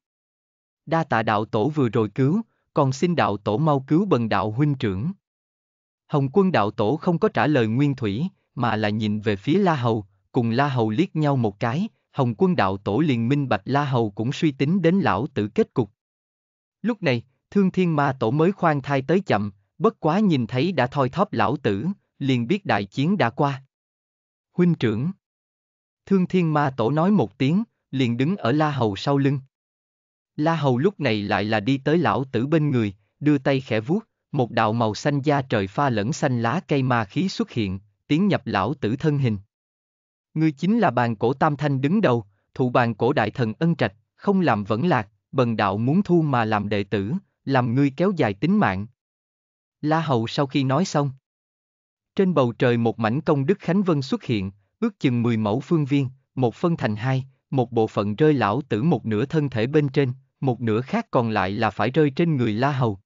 Đa tạ đạo tổ vừa rồi cứu, còn xin đạo tổ mau cứu bần đạo huynh trưởng. Hồng Quân đạo tổ không có trả lời Nguyên Thủy, mà là nhìn về phía La Hầu, cùng La Hầu liếc nhau một cái, Hồng Quân đạo tổ liền minh bạch La Hầu cũng suy tính đến lão tử kết cục. Lúc này, Thương Thiên Ma tổ mới khoan thai tới chậm, bất quá nhìn thấy đã thoi thóp lão tử, liền biết đại chiến đã qua. Huynh trưởng Thương Thiên Ma Tổ nói một tiếng, liền đứng ở La Hầu sau lưng. La Hầu lúc này lại là đi tới lão tử bên người, đưa tay khẽ vuốt, một đạo màu xanh da trời pha lẫn xanh lá cây ma khí xuất hiện, tiến nhập lão tử thân hình. Ngươi chính là bàn cổ tam thanh đứng đầu, thụ bàn cổ đại thần ân trạch, không làm vẫn lạc, bần đạo muốn thu mà làm đệ tử, làm ngươi kéo dài tính mạng. La Hầu sau khi nói xong. Trên bầu trời một mảnh công đức Khánh Vân xuất hiện, ước chừng 10 mẫu phương viên, một phân thành hai, một bộ phận rơi lão tử một nửa thân thể bên trên, một nửa khác còn lại là phải rơi trên người La Hầu.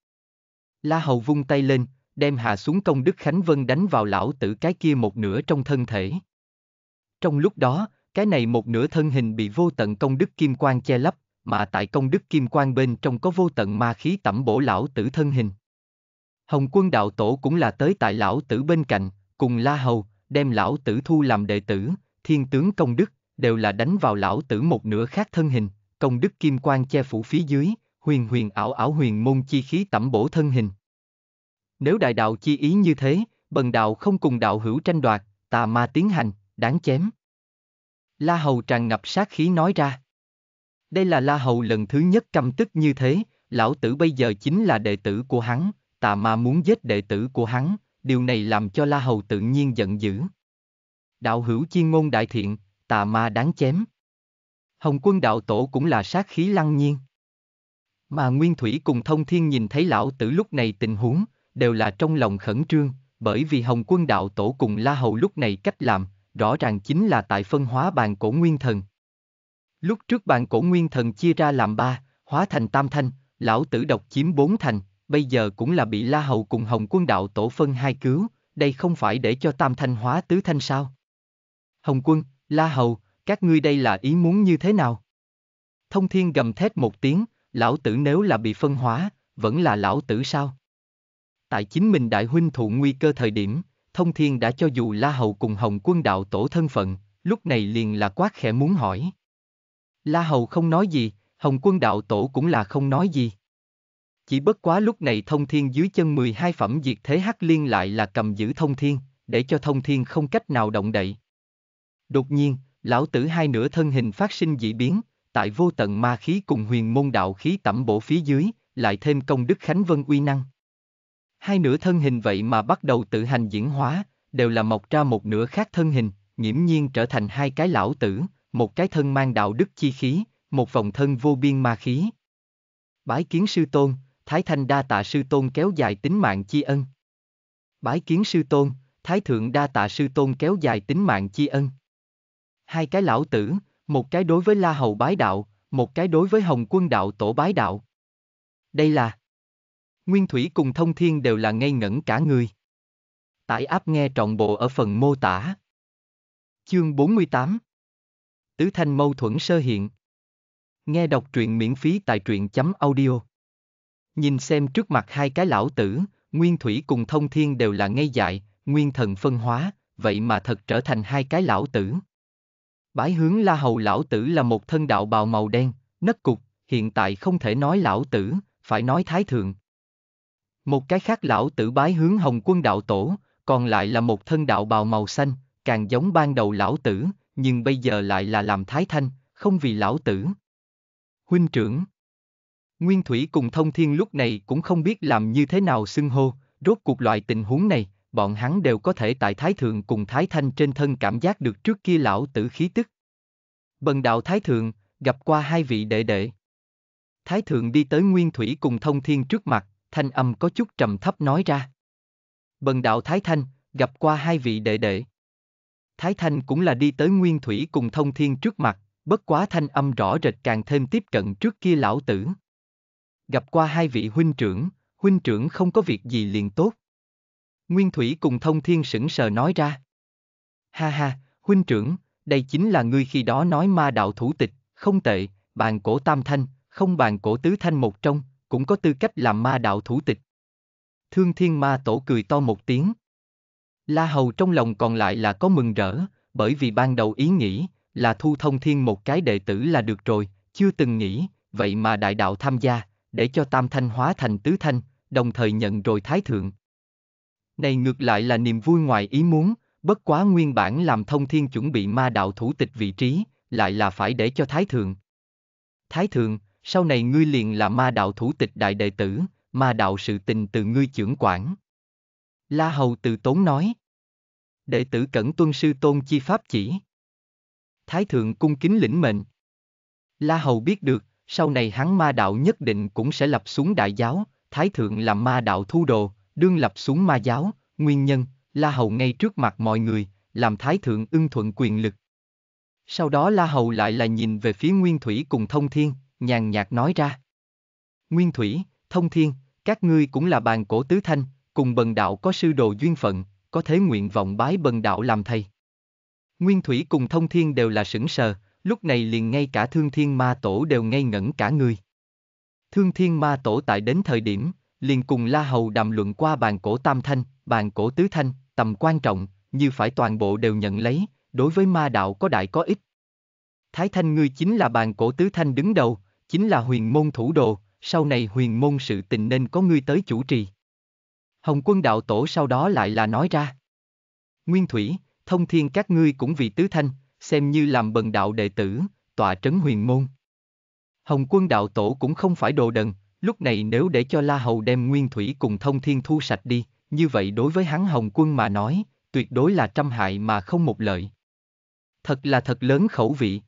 La Hầu vung tay lên, đem hạ xuống công đức Khánh Vân đánh vào lão tử cái kia một nửa trong thân thể. Trong lúc đó, cái này một nửa thân hình bị vô tận công đức kim quang che lấp, mà tại công đức kim quang bên trong có vô tận ma khí tẩm bổ lão tử thân hình. Hồng quân đạo tổ cũng là tới tại lão tử bên cạnh, cùng La Hầu, đem lão tử thu làm đệ tử, thiên tướng công đức, đều là đánh vào lão tử một nửa khác thân hình, công đức kim quan che phủ phía dưới, huyền huyền ảo ảo huyền môn chi khí tẩm bổ thân hình. Nếu đại đạo chi ý như thế, bần đạo không cùng đạo hữu tranh đoạt, tà ma tiến hành, đáng chém. La Hầu tràn ngập sát khí nói ra. Đây là La Hầu lần thứ nhất căm tức như thế, lão tử bây giờ chính là đệ tử của hắn, tà ma muốn giết đệ tử của hắn, điều này làm cho La Hầu tự nhiên giận dữ. Đạo hữu chi ngôn đại thiện, tà ma đáng chém. Hồng quân đạo tổ cũng là sát khí lăng nhiên. Mà Nguyên Thủy cùng Thông Thiên nhìn thấy lão tử lúc này tình huống, đều là trong lòng khẩn trương, bởi vì Hồng quân đạo tổ cùng La Hầu lúc này cách làm, rõ ràng chính là tại phân hóa bàn cổ nguyên thần. Lúc trước bàn cổ nguyên thần chia ra làm ba, hóa thành tam thanh, lão tử độc chiếm bốn thành bây giờ cũng là bị La Hầu cùng Hồng Quân Đạo Tổ phân hai cứu, đây không phải để cho Tam Thanh hóa tứ thanh sao? Hồng Quân, La Hầu, các ngươi đây là ý muốn như thế nào? Thông Thiên gầm thét một tiếng, lão tử nếu là bị phân hóa, vẫn là lão tử sao? Tại chính mình đại huynh thụ nguy cơ thời điểm, Thông Thiên đã cho dù La Hầu cùng Hồng Quân Đạo Tổ thân phận, lúc này liền là quát khẽ muốn hỏi. La Hầu không nói gì, Hồng Quân Đạo Tổ cũng là không nói gì. Chỉ bất quá lúc này thông thiên dưới chân 12 phẩm diệt thế hắc liên lại là cầm giữ thông thiên, để cho thông thiên không cách nào động đậy. Đột nhiên, lão tử hai nửa thân hình phát sinh dị biến, tại vô tận ma khí cùng huyền môn đạo khí tẩm bổ phía dưới, lại thêm công đức Khánh Vân uy năng. Hai nửa thân hình vậy mà bắt đầu tự hành diễn hóa, đều là mọc ra một nửa khác thân hình, nghiễm nhiên trở thành hai cái lão tử, một cái thân mang đạo đức chi khí, một vòng thân vô biên ma khí. Bái kiến sư tôn, Thái Thanh đa tạ sư tôn kéo dài tính mạng chi ân. Bái kiến sư tôn, Thái Thượng đa tạ sư tôn kéo dài tính mạng chi ân. Hai cái lão tử, một cái đối với La Hầu bái đạo, một cái đối với Hồng quân đạo tổ bái đạo. Đây là Nguyên Thủy cùng Thông Thiên đều là ngây ngẩn cả người. Tải áp nghe trọn bộ ở phần mô tả. Chương 48 Tứ Thanh Mâu Thuẫn Sơ Hiện Nghe đọc truyện miễn phí tại truyện chấm audio Nhìn xem trước mặt hai cái lão tử, Nguyên Thủy cùng Thông Thiên đều là ngây dại, Nguyên Thần phân hóa, vậy mà thật trở thành hai cái lão tử. Bái hướng La Hầu lão tử là một thân đạo bào màu đen, nấc cục, hiện tại không thể nói lão tử, phải nói thái thượng. Một cái khác lão tử bái hướng Hồng Quân đạo tổ, còn lại là một thân đạo bào màu xanh, càng giống ban đầu lão tử, nhưng bây giờ lại là làm thái thanh, không vì lão tử. Huynh trưởng Nguyên Thủy cùng Thông Thiên lúc này cũng không biết làm như thế nào xưng hô, rốt cuộc loại tình huống này, bọn hắn đều có thể tại Thái Thượng cùng Thái Thanh trên thân cảm giác được trước kia lão tử khí tức. Bần đạo Thái Thượng, gặp qua hai vị đệ đệ. Thái Thượng đi tới Nguyên Thủy cùng Thông Thiên trước mặt, thanh âm có chút trầm thấp nói ra. Bần đạo Thái Thanh, gặp qua hai vị đệ đệ. Thái Thanh cũng là đi tới Nguyên Thủy cùng Thông Thiên trước mặt, bất quá thanh âm rõ rệt càng thêm tiếp cận trước kia lão tử gặp qua hai vị huynh trưởng, huynh trưởng không có việc gì liền tốt. Nguyên Thủy cùng Thông Thiên sững sờ nói ra. Ha ha, huynh trưởng, đây chính là ngươi khi đó nói ma đạo thủ tịch, không tệ, bàn cổ tam thanh, không bàn cổ tứ thanh một trong, cũng có tư cách làm ma đạo thủ tịch. Thương Thiên Ma Tổ cười to một tiếng. La Hầu trong lòng còn lại là có mừng rỡ, bởi vì ban đầu ý nghĩ là thu Thông Thiên một cái đệ tử là được rồi, chưa từng nghĩ, vậy mà đại đạo tham gia, để cho tam thanh hóa thành tứ thanh, đồng thời nhận rồi thái thượng. Này ngược lại là niềm vui ngoài ý muốn, bất quá nguyên bản làm thông thiên chuẩn bị ma đạo thủ tịch vị trí, lại là phải để cho thái thượng. Thái thượng, sau này ngươi liền là ma đạo thủ tịch đại đệ tử, ma đạo sự tình từ ngươi trưởng quản. La Hầu từ tốn nói. Đệ tử cẩn tuân sư tôn chi pháp chỉ. Thái thượng cung kính lĩnh mệnh. La Hầu biết được, sau này hắn ma đạo nhất định cũng sẽ lập xuống đại giáo, Thái Thượng làm ma đạo thu đồ, đương lập xuống ma giáo, nguyên nhân, La Hầu ngay trước mặt mọi người, làm Thái Thượng ưng thuận quyền lực. Sau đó La Hầu lại là nhìn về phía Nguyên Thủy cùng Thông Thiên, nhàn nhạt nói ra. Nguyên Thủy, Thông Thiên, các ngươi cũng là bàn cổ tứ thanh, cùng bần đạo có sư đồ duyên phận, có thế nguyện vọng bái bần đạo làm thầy. Nguyên Thủy cùng Thông Thiên đều là sững sờ, lúc này liền ngay cả thương thiên ma tổ đều ngây ngẩn cả người. Thương thiên ma tổ tại đến thời điểm, liền cùng La Hầu đàm luận qua bàn cổ tam thanh, bàn cổ tứ thanh, tầm quan trọng, như phải toàn bộ đều nhận lấy, đối với ma đạo có đại có ích. Thái thanh ngươi chính là bàn cổ tứ thanh đứng đầu, chính là huyền môn thủ đồ, sau này huyền môn sự tình nên có ngươi tới chủ trì. Hồng quân đạo tổ sau đó lại là nói ra. Nguyên thủy, thông thiên các ngươi cũng vì tứ thanh, xem như làm bần đạo đệ tử, tọa trấn huyền môn. Hồng quân đạo tổ cũng không phải đồ đần, lúc này nếu để cho La Hầu đem nguyên thủy cùng thông thiên thu sạch đi, như vậy đối với hắn Hồng quân mà nói, tuyệt đối là trăm hại mà không một lợi. Thật là thật lớn khẩu vị.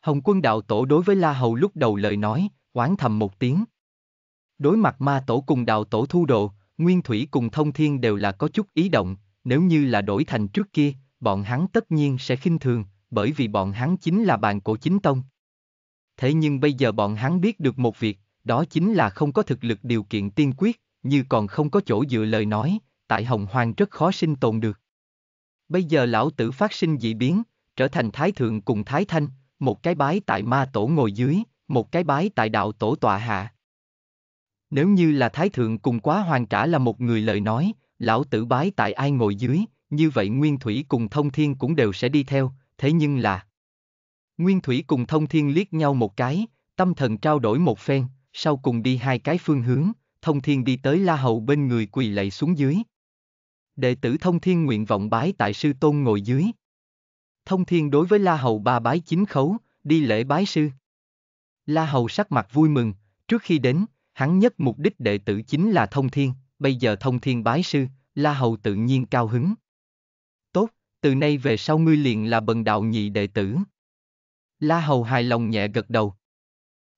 Hồng quân đạo tổ đối với La Hầu lúc đầu lời nói, oán thầm một tiếng. Đối mặt ma tổ cùng đạo tổ thu đồ, nguyên thủy cùng thông thiên đều là có chút ý động, nếu như là đổi thành trước kia, bọn hắn tất nhiên sẽ khinh thường, bởi vì bọn hắn chính là bàn cổ chính tông. Thế nhưng bây giờ bọn hắn biết được một việc, đó chính là không có thực lực điều kiện tiên quyết, như còn không có chỗ dựa lời nói, tại Hồng Hoang rất khó sinh tồn được. Bây giờ lão tử phát sinh dị biến, trở thành Thái Thượng cùng Thái Thanh, một cái bái tại ma tổ ngồi dưới, một cái bái tại đạo tổ tọa hạ. Nếu như là Thái Thượng cùng quá hoàng trả là một người lời nói, lão tử bái tại ai ngồi dưới, như vậy Nguyên Thủy cùng Thông Thiên cũng đều sẽ đi theo, thế nhưng là... Nguyên Thủy cùng Thông Thiên liếc nhau một cái, tâm thần trao đổi một phen, sau cùng đi hai cái phương hướng, Thông Thiên đi tới La Hầu bên người quỳ lạy xuống dưới. Đệ tử Thông Thiên nguyện vọng bái tại sư tôn ngồi dưới. Thông Thiên đối với La Hầu ba bái chính khấu, đi lễ bái sư. La Hầu sắc mặt vui mừng, trước khi đến, hắn nhất mục đích đệ tử chính là Thông Thiên, bây giờ Thông Thiên bái sư, La Hầu tự nhiên cao hứng từ nay về sau ngươi liền là bần đạo nhị đệ tử. La Hầu hài lòng nhẹ gật đầu.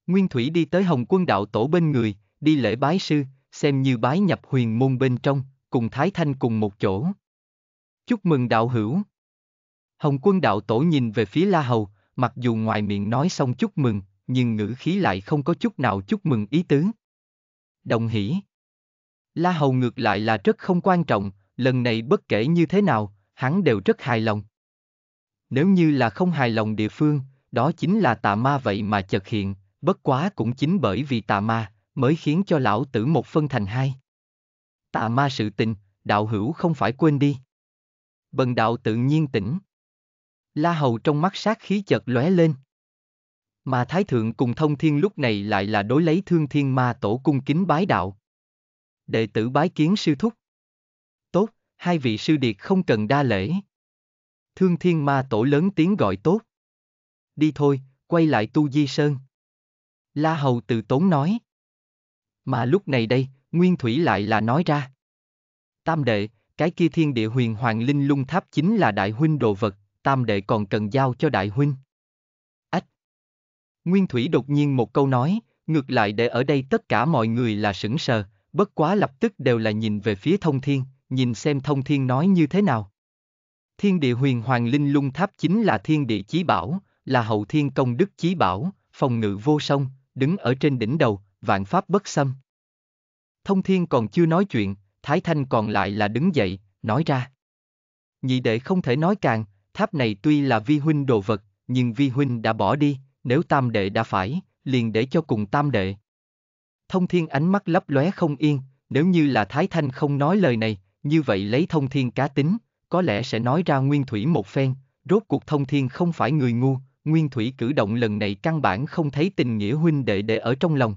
Nguyên Thủy đi tới Hồng Quân đạo tổ bên người, đi lễ bái sư, xem như bái nhập huyền môn bên trong, cùng Thái Thanh cùng một chỗ. Chúc mừng đạo hữu. Hồng Quân đạo tổ nhìn về phía La Hầu, mặc dù ngoài miệng nói xong chúc mừng, nhưng ngữ khí lại không có chút nào chúc mừng ý tứ. Đồng hỷ. La Hầu ngược lại là rất không quan trọng, lần này bất kể như thế nào, hắn đều rất hài lòng. Nếu như là không hài lòng địa phương, đó chính là tà ma vậy mà chợt hiện, bất quá cũng chính bởi vì tà ma, mới khiến cho lão tử một phân thành hai. Tà ma sự tình, đạo hữu không phải quên đi. Bần đạo tự nhiên tỉnh. La hầu trong mắt sát khí chợt lóe lên. Mà Thái Thượng cùng Thông Thiên lúc này lại là đối lấy Thương Thiên Ma Tổ cung kính bái đạo. Đệ tử bái kiến sư thúc hai vị sư điệt không cần đa lễ. Thương thiên ma tổ lớn tiếng gọi tốt. Đi thôi, quay lại tu di sơn. La Hầu từ tốn nói. Mà lúc này đây, Nguyên Thủy lại là nói ra. Tam đệ, cái kia thiên địa huyền hoàng linh lung tháp chính là đại huynh đồ vật, tam đệ còn cần giao cho đại huynh. Ách! Nguyên Thủy đột nhiên một câu nói, ngược lại để ở đây tất cả mọi người là sững sờ, bất quá lập tức đều là nhìn về phía thông thiên, nhìn xem thông thiên nói như thế nào. Thiên địa huyền hoàng linh lung tháp chính là thiên địa chí bảo, là hậu thiên công đức chí bảo, phòng ngự vô song, đứng ở trên đỉnh đầu, vạn pháp bất xâm. Thông thiên còn chưa nói chuyện, Thái Thanh còn lại là đứng dậy, nói ra. Nhị đệ không thể nói càng, tháp này tuy là vi huynh đồ vật, nhưng vi huynh đã bỏ đi, nếu tam đệ đã phải, liền để cho cùng tam đệ. Thông thiên ánh mắt lấp lóe không yên, nếu như là Thái Thanh không nói lời này, như vậy lấy thông thiên cá tính, có lẽ sẽ nói ra nguyên thủy một phen, rốt cuộc thông thiên không phải người ngu, nguyên thủy cử động lần này căn bản không thấy tình nghĩa huynh đệ để ở trong lòng.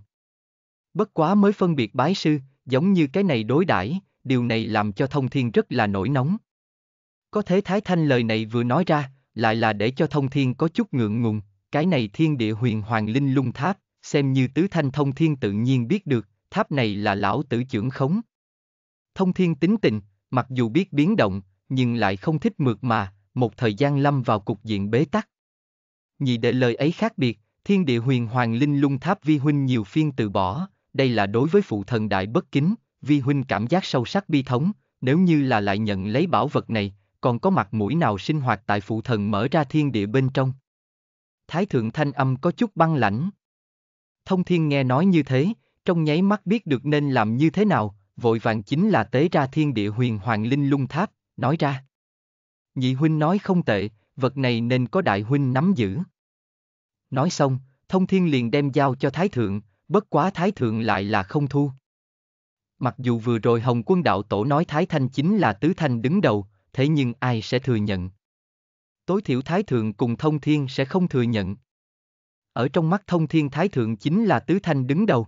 Bất quá mới phân biệt bái sư, giống như cái này đối đãi, điều này làm cho thông thiên rất là nổi nóng. Có thế Thái Thanh lời này vừa nói ra, lại là để cho thông thiên có chút ngượng ngùng, cái này thiên địa huyền hoàng linh lung tháp, xem như tứ thanh thông thiên tự nhiên biết được, tháp này là lão tử trưởng khống thông thiên tính tình, mặc dù biết biến động, nhưng lại không thích mượt mà, một thời gian lâm vào cục diện bế tắc. Nhị đệ lời ấy khác biệt, thiên địa huyền hoàng linh lung tháp vi huynh nhiều phiên từ bỏ, đây là đối với phụ thần đại bất kính, vi huynh cảm giác sâu sắc bi thống, nếu như là lại nhận lấy bảo vật này, còn có mặt mũi nào sinh hoạt tại phụ thần mở ra thiên địa bên trong. Thái thượng thanh âm có chút băng lãnh. Thông thiên nghe nói như thế, trong nháy mắt biết được nên làm như thế nào, vội vàng chính là tế ra thiên địa huyền hoàng linh lung tháp, nói ra. Nhị huynh nói không tệ, vật này nên có đại huynh nắm giữ. Nói xong, thông thiên liền đem giao cho thái thượng, bất quá thái thượng lại là không thu. Mặc dù vừa rồi Hồng quân đạo tổ nói Thái Thanh chính là tứ thanh đứng đầu, thế nhưng ai sẽ thừa nhận? Tối thiểu Thái Thượng cùng Thông Thiên sẽ không thừa nhận. Ở trong mắt Thông Thiên Thái Thượng chính là tứ thanh đứng đầu.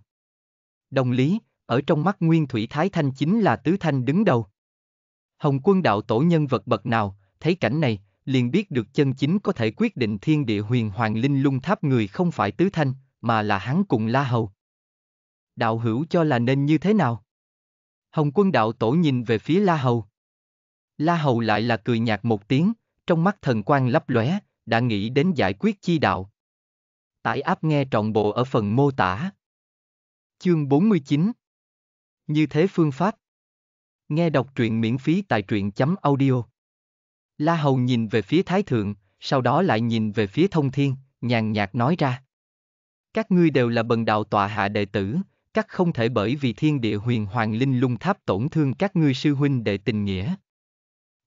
Đồng lý, ở trong mắt Nguyên Thủy Thái Thanh chính là tứ thanh đứng đầu. Hồng quân đạo tổ nhân vật bậc nào, thấy cảnh này, liền biết được chân chính có thể quyết định thiên địa huyền hoàng linh lung tháp người không phải tứ thanh, mà là hắn cùng La Hầu. Đạo hữu cho là nên như thế nào? Hồng quân đạo tổ nhìn về phía La Hầu. La Hầu lại là cười nhạt một tiếng, trong mắt thần quang lấp lóe, đã nghĩ đến giải quyết chi đạo. Tải áp nghe trọn bộ ở phần mô tả. Chương 49 như thế phương pháp. Nghe đọc truyện miễn phí tại truyện chấm audio. La Hầu nhìn về phía Thái Thượng, sau đó lại nhìn về phía Thông Thiên, nhàn nhạt nói ra. Các ngươi đều là bần đạo tọa hạ đệ tử, các không thể bởi vì thiên địa huyền hoàng linh lung tháp tổn thương các ngươi sư huynh đệ tình nghĩa.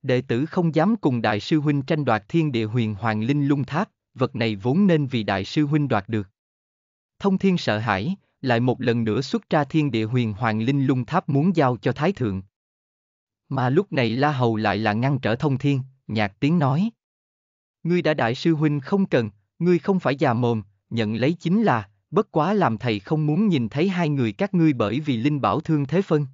Đệ tử không dám cùng đại sư huynh tranh đoạt thiên địa huyền hoàng linh lung tháp, vật này vốn nên vì đại sư huynh đoạt được. Thông thiên sợ hãi, lại một lần nữa xuất ra thiên địa huyền hoàng linh lung tháp muốn giao cho Thái Thượng. Mà lúc này La Hầu lại là ngăn trở thông thiên, nhạc tiếng nói. Ngươi đã đại sư huynh không cần, ngươi không phải già mồm, nhận lấy chính là, bất quá làm thầy không muốn nhìn thấy hai người các ngươi bởi vì linh bảo thương thế phân.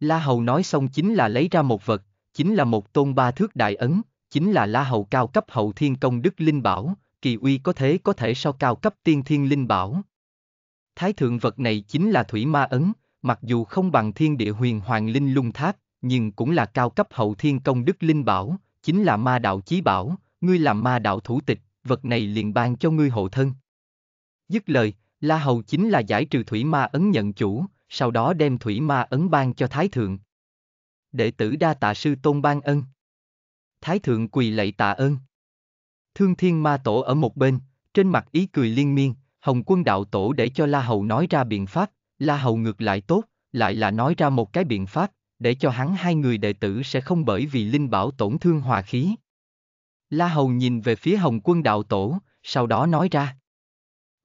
La Hầu nói xong chính là lấy ra một vật, chính là một tôn ba thước đại ấn, chính là La Hầu cao cấp hậu thiên công đức linh bảo, kỳ uy có thế có thể so cao cấp tiên thiên linh bảo. Thái thượng vật này chính là thủy ma ấn, mặc dù không bằng thiên địa huyền hoàng linh lung tháp, nhưng cũng là cao cấp hậu thiên công đức linh bảo, chính là ma đạo chí bảo, ngươi làm ma đạo thủ tịch, vật này liền ban cho ngươi hộ thân. Dứt lời, La Hầu chính là giải trừ thủy ma ấn nhận chủ, sau đó đem thủy ma ấn ban cho Thái Thượng. Đệ tử đa tạ sư tôn ban ân. Thái Thượng quỳ lạy tạ ơn. Thương Thiên Ma Tổ ở một bên, trên mặt ý cười liên miên, Hồng quân đạo tổ để cho La Hầu nói ra biện pháp, La Hầu ngược lại tốt, lại là nói ra một cái biện pháp, để cho hắn hai người đệ tử sẽ không bởi vì linh bảo tổn thương hòa khí. La Hầu nhìn về phía Hồng quân đạo tổ, sau đó nói ra.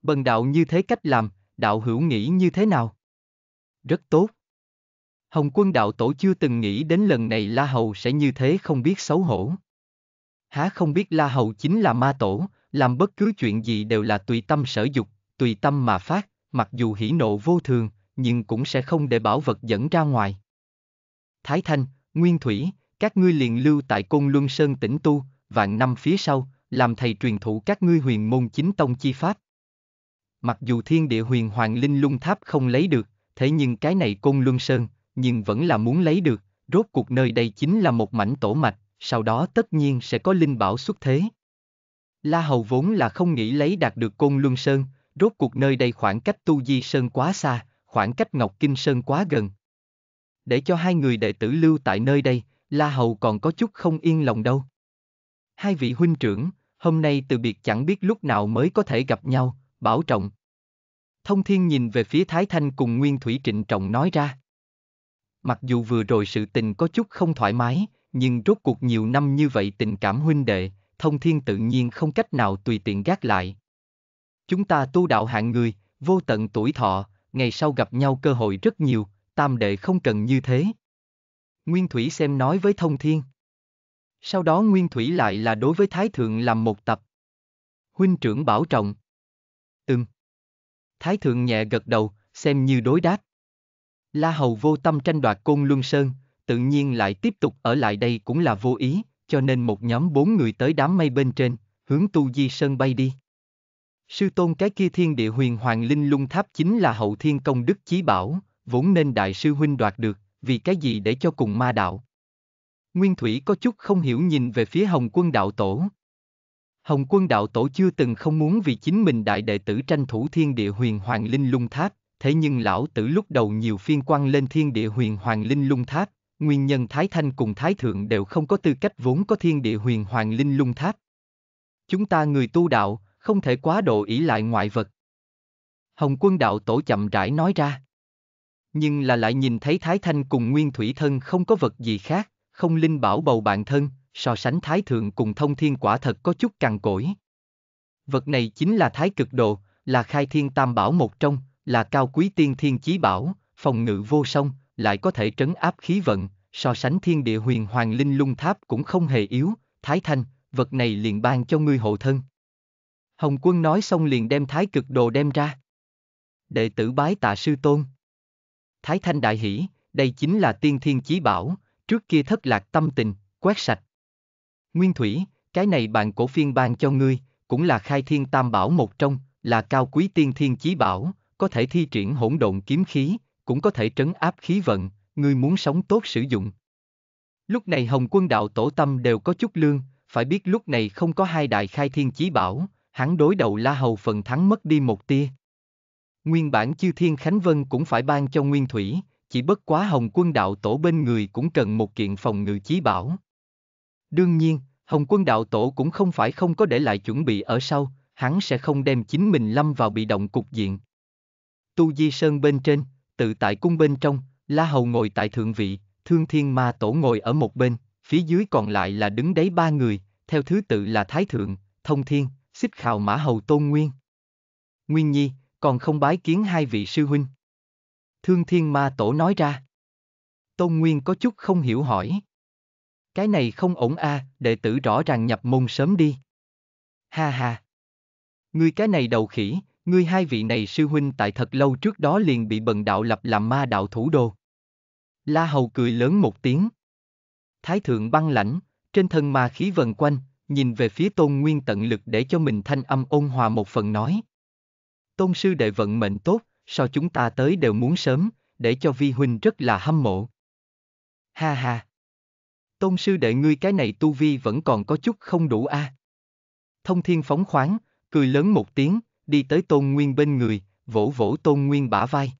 Bần đạo như thế cách làm, đạo hữu nghĩ như thế nào? Rất tốt. Hồng quân đạo tổ chưa từng nghĩ đến lần này La Hầu sẽ như thế không biết xấu hổ. Há không biết La Hầu chính là ma tổ, làm bất cứ chuyện gì đều là tùy tâm sở dục, tùy tâm mà phát, mặc dù hỉ nộ vô thường, nhưng cũng sẽ không để bảo vật dẫn ra ngoài. Thái Thanh, Nguyên Thủy, các ngươi liền lưu tại Côn Luân Sơn tĩnh tu, vạn năm phía sau, làm thầy truyền thụ các ngươi huyền môn chính tông chi pháp. Mặc dù thiên địa huyền hoàng linh lung tháp không lấy được, thế nhưng cái này Côn Luân Sơn, nhưng vẫn là muốn lấy được, rốt cuộc nơi đây chính là một mảnh tổ mạch, sau đó tất nhiên sẽ có linh bảo xuất thế. La Hầu vốn là không nghĩ lấy đạt được Côn Luân Sơn, rốt cuộc nơi đây khoảng cách Tu Di Sơn quá xa, khoảng cách Ngọc Kinh Sơn quá gần. Để cho hai người đệ tử lưu tại nơi đây, La Hầu còn có chút không yên lòng đâu. Hai vị huynh trưởng, hôm nay từ biệt chẳng biết lúc nào mới có thể gặp nhau, bảo trọng. Thông Thiên nhìn về phía Thái Thanh cùng Nguyên Thủy Trịnh Trọng nói ra. Mặc dù vừa rồi sự tình có chút không thoải mái, nhưng rốt cuộc nhiều năm như vậy tình cảm huynh đệ, Thông Thiên tự nhiên không cách nào tùy tiện gác lại. Chúng ta tu đạo hạng người, vô tận tuổi thọ, ngày sau gặp nhau cơ hội rất nhiều, tam đệ không cần như thế. Nguyên Thủy xem nói với Thông Thiên. Sau đó Nguyên Thủy lại là đối với Thái Thượng làm một tập. Huynh trưởng bảo trọng. Ừm. Thái Thượng nhẹ gật đầu, xem như đối đáp. La Hầu vô tâm tranh đoạt côn Luân Sơn, tự nhiên lại tiếp tục ở lại đây cũng là vô ý, cho nên một nhóm bốn người tới đám mây bên trên, hướng Tu Di Sơn bay đi. Sư tôn cái kia thiên địa huyền hoàng linh lung tháp chính là hậu thiên công đức chí bảo, vốn nên đại sư huynh đoạt được, vì cái gì để cho cùng ma đạo. Nguyên Thủy có chút không hiểu nhìn về phía Hồng quân đạo tổ. Hồng quân đạo tổ chưa từng không muốn vì chính mình đại đệ tử tranh thủ thiên địa huyền hoàng linh lung tháp, thế nhưng lão tử lúc đầu nhiều phiên quan lên thiên địa huyền hoàng linh lung tháp, nguyên nhân Thái Thanh cùng Thái Thượng đều không có tư cách vốn có thiên địa huyền hoàng linh lung tháp. Chúng ta người tu đạo, không thể quá độ ỷ lại ngoại vật. Hồng quân đạo tổ chậm rãi nói ra. Nhưng là lại nhìn thấy Thái Thanh cùng Nguyên Thủy Thân không có vật gì khác, không linh bảo bầu bạn thân, so sánh Thái Thượng cùng thông thiên quả thật có chút cằn cỗi. Vật này chính là Thái Cực Độ, là khai thiên tam bảo một trong, là cao quý tiên thiên chí bảo, phòng ngự vô song, lại có thể trấn áp khí vận, so sánh thiên địa huyền hoàng linh lung tháp cũng không hề yếu, Thái Thanh, vật này liền ban cho ngươi hộ thân. Hồng quân nói xong liền đem thái cực đồ đem ra. Đệ tử bái tạ sư tôn. Thái thanh đại hỷ, đây chính là tiên thiên chí bảo, trước kia thất lạc tâm tình, quét sạch. Nguyên thủy, cái này bạn cổ phiên ban cho ngươi, cũng là khai thiên tam bảo một trong, là cao quý tiên thiên chí bảo, có thể thi triển hỗn độn kiếm khí, cũng có thể trấn áp khí vận, ngươi muốn sống tốt sử dụng. Lúc này Hồng Quân đạo tổ tâm đều có chút lương, phải biết lúc này không có hai đại khai thiên chí bảo, hắn đối đầu La Hầu phần thắng mất đi một tia. Nguyên bản Chư Thiên Khánh Vân cũng phải ban cho Nguyên Thủy, chỉ bất quá Hồng Quân Đạo Tổ bên người cũng cần một kiện phòng ngự chí bảo. Đương nhiên, Hồng Quân Đạo Tổ cũng không phải không có để lại chuẩn bị ở sau, hắn sẽ không đem chính mình lâm vào bị động cục diện. Tu Di Sơn bên trên, tự tại cung bên trong, La Hầu ngồi tại thượng vị, Thương Thiên Ma Tổ ngồi ở một bên, phía dưới còn lại là đứng đấy ba người, theo thứ tự là Thái Thượng, Thông Thiên, xích khào mã hầu tôn nguyên. Nguyên nhi, còn không bái kiến hai vị sư huynh. Thương thiên ma tổ nói ra. Tôn Nguyên có chút không hiểu hỏi. Cái này không ổn a, à, đệ tử rõ ràng nhập môn sớm đi. Ha ha. Ngươi cái này đầu khỉ, ngươi hai vị này sư huynh tại thật lâu trước đó liền bị bần đạo lập làm ma đạo thủ đô. La Hầu cười lớn một tiếng. Thái thượng băng lãnh, trên thân ma khí vần quanh, nhìn về phía Tôn Nguyên tận lực để cho mình thanh âm ôn hòa một phần nói. Tôn sư đệ vận mệnh tốt, sao chúng ta tới đều muốn sớm, để cho vi huynh rất là hâm mộ. Ha ha. Tôn sư đệ ngươi cái này tu vi vẫn còn có chút không đủ a. À. Thông thiên phóng khoáng, cười lớn một tiếng, đi tới Tôn Nguyên bên người, vỗ vỗ Tôn Nguyên bả vai.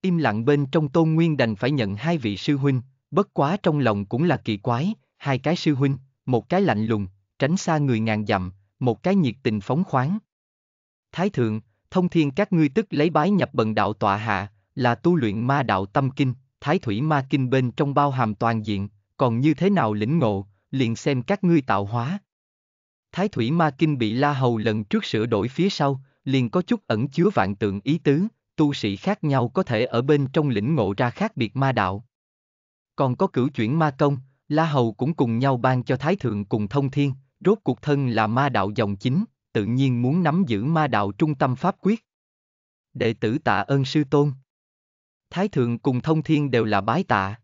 Im lặng bên trong Tôn Nguyên đành phải nhận hai vị sư huynh, bất quá trong lòng cũng là kỳ quái, hai cái sư huynh, một cái lạnh lùng, tránh xa người ngàn dặm, một cái nhiệt tình phóng khoáng. Thái thượng, thông thiên các ngươi tức lấy bái nhập bần đạo tọa hạ, là tu luyện ma đạo tâm kinh, thái thủy ma kinh bên trong bao hàm toàn diện, còn như thế nào lĩnh ngộ, liền xem các ngươi tạo hóa. Thái thủy ma kinh bị la hầu lần trước sửa đổi phía sau, liền có chút ẩn chứa vạn tượng ý tứ, tu sĩ khác nhau có thể ở bên trong lĩnh ngộ ra khác biệt ma đạo. Còn có cửu chuyển ma công, la hầu cũng cùng nhau ban cho thái thượng cùng thông thiên, rốt cuộc thân là ma đạo dòng chính, tự nhiên muốn nắm giữ ma đạo trung tâm pháp quyết. Đệ tử tạ ơn sư tôn. Thái thượng cùng thông thiên đều là bái tạ.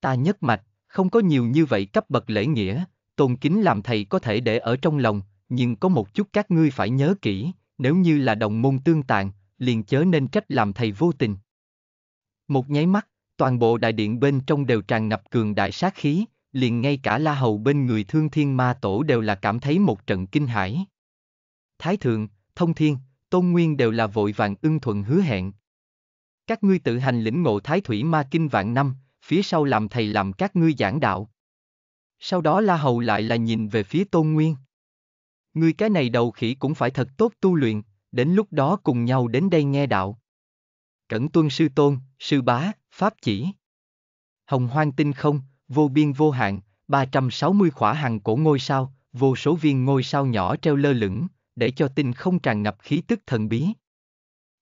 Ta nhất mạch, không có nhiều như vậy cấp bậc lễ nghĩa, tôn kính làm thầy có thể để ở trong lòng, nhưng có một chút các ngươi phải nhớ kỹ, nếu như là đồng môn tương tàn, liền chớ nên trách làm thầy vô tình. Một nháy mắt, toàn bộ đại điện bên trong đều tràn ngập cường đại sát khí, liền ngay cả La Hầu bên người Thương Thiên Ma Tổ đều là cảm thấy một trận kinh hãi. Thái Thượng, Thông Thiên, Tôn Nguyên đều là vội vàng ưng thuận hứa hẹn. Các ngươi tự hành lĩnh ngộ Thái Thủy Ma Kinh vạn năm, phía sau làm thầy làm các ngươi giảng đạo. Sau đó La Hầu lại là nhìn về phía Tôn Nguyên. Ngươi cái này đầu khỉ cũng phải thật tốt tu luyện, đến lúc đó cùng nhau đến đây nghe đạo. Cẩn tuân sư tôn, sư bá, pháp chỉ. Hồng hoang tinh không, vô biên vô hạn, 360 khỏa hằng cổ ngôi sao, vô số viên ngôi sao nhỏ treo lơ lửng, để cho tinh không tràn ngập khí tức thần bí.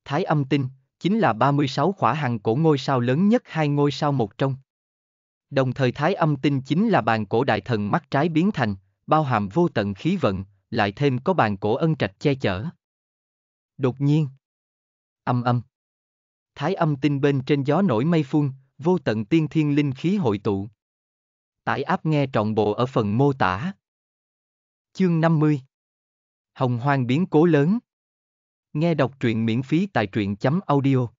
Thái âm tinh, chính là 36 khỏa hằng cổ ngôi sao lớn nhất hai ngôi sao một trong. Đồng thời thái âm tinh chính là bàn cổ đại thần mắt trái biến thành, bao hàm vô tận khí vận, lại thêm có bàn cổ ân trạch che chở. Đột nhiên. Âm âm. Thái âm tinh bên trên gió nổi mây phun, vô tận tiên thiên linh khí hội tụ. Tải app nghe trọn bộ ở phần mô tả. Chương 50 Hồng hoang biến cố lớn Nghe đọc truyện miễn phí tại truyện.audio chấm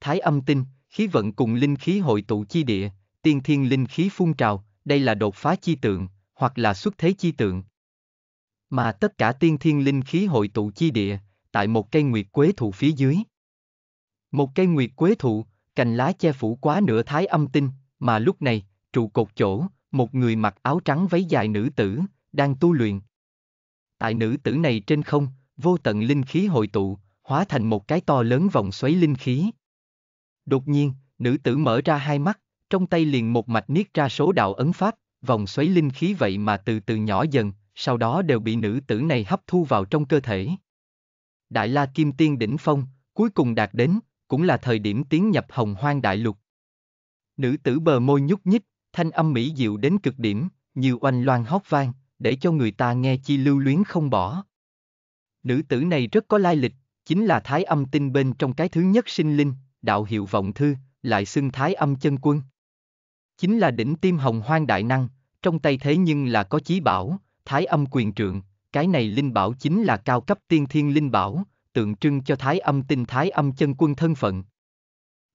Thái âm tinh, khí vận cùng linh khí hội tụ chi địa, tiên thiên linh khí phun trào, đây là đột phá chi tượng, hoặc là xuất thế chi tượng. Mà tất cả tiên thiên linh khí hội tụ chi địa, tại một cây nguyệt quế thụ phía dưới. Một cây nguyệt quế thụ, cành lá che phủ quá nửa thái âm tinh, mà lúc này, trụ cột chỗ, một người mặc áo trắng váy dài nữ tử, đang tu luyện. Tại nữ tử này trên không, vô tận linh khí hội tụ, hóa thành một cái to lớn vòng xoáy linh khí. Đột nhiên, nữ tử mở ra hai mắt, trong tay liền một mạch niết ra số đạo ấn pháp, vòng xoáy linh khí vậy mà từ từ nhỏ dần, sau đó đều bị nữ tử này hấp thu vào trong cơ thể. Đại La Kim Tiên đỉnh phong, cuối cùng đạt đến, cũng là thời điểm tiến nhập Hồng Hoang Đại Lục. Nữ tử bờ môi nhúc nhích, Thanh âm mỹ diệu đến cực điểm, nhiều oanh loan hót vang, để cho người ta nghe chi lưu luyến không bỏ. Nữ tử này rất có lai lịch, chính là thái âm tinh bên trong cái thứ nhất sinh linh, đạo hiệu vọng thư, lại xưng thái âm chân quân. Chính là đỉnh tim hồng hoang đại năng, trong tay thế nhưng là có chí bảo, thái âm quyền trượng, cái này linh bảo chính là cao cấp tiên thiên linh bảo, tượng trưng cho thái âm tinh thái âm chân quân thân phận.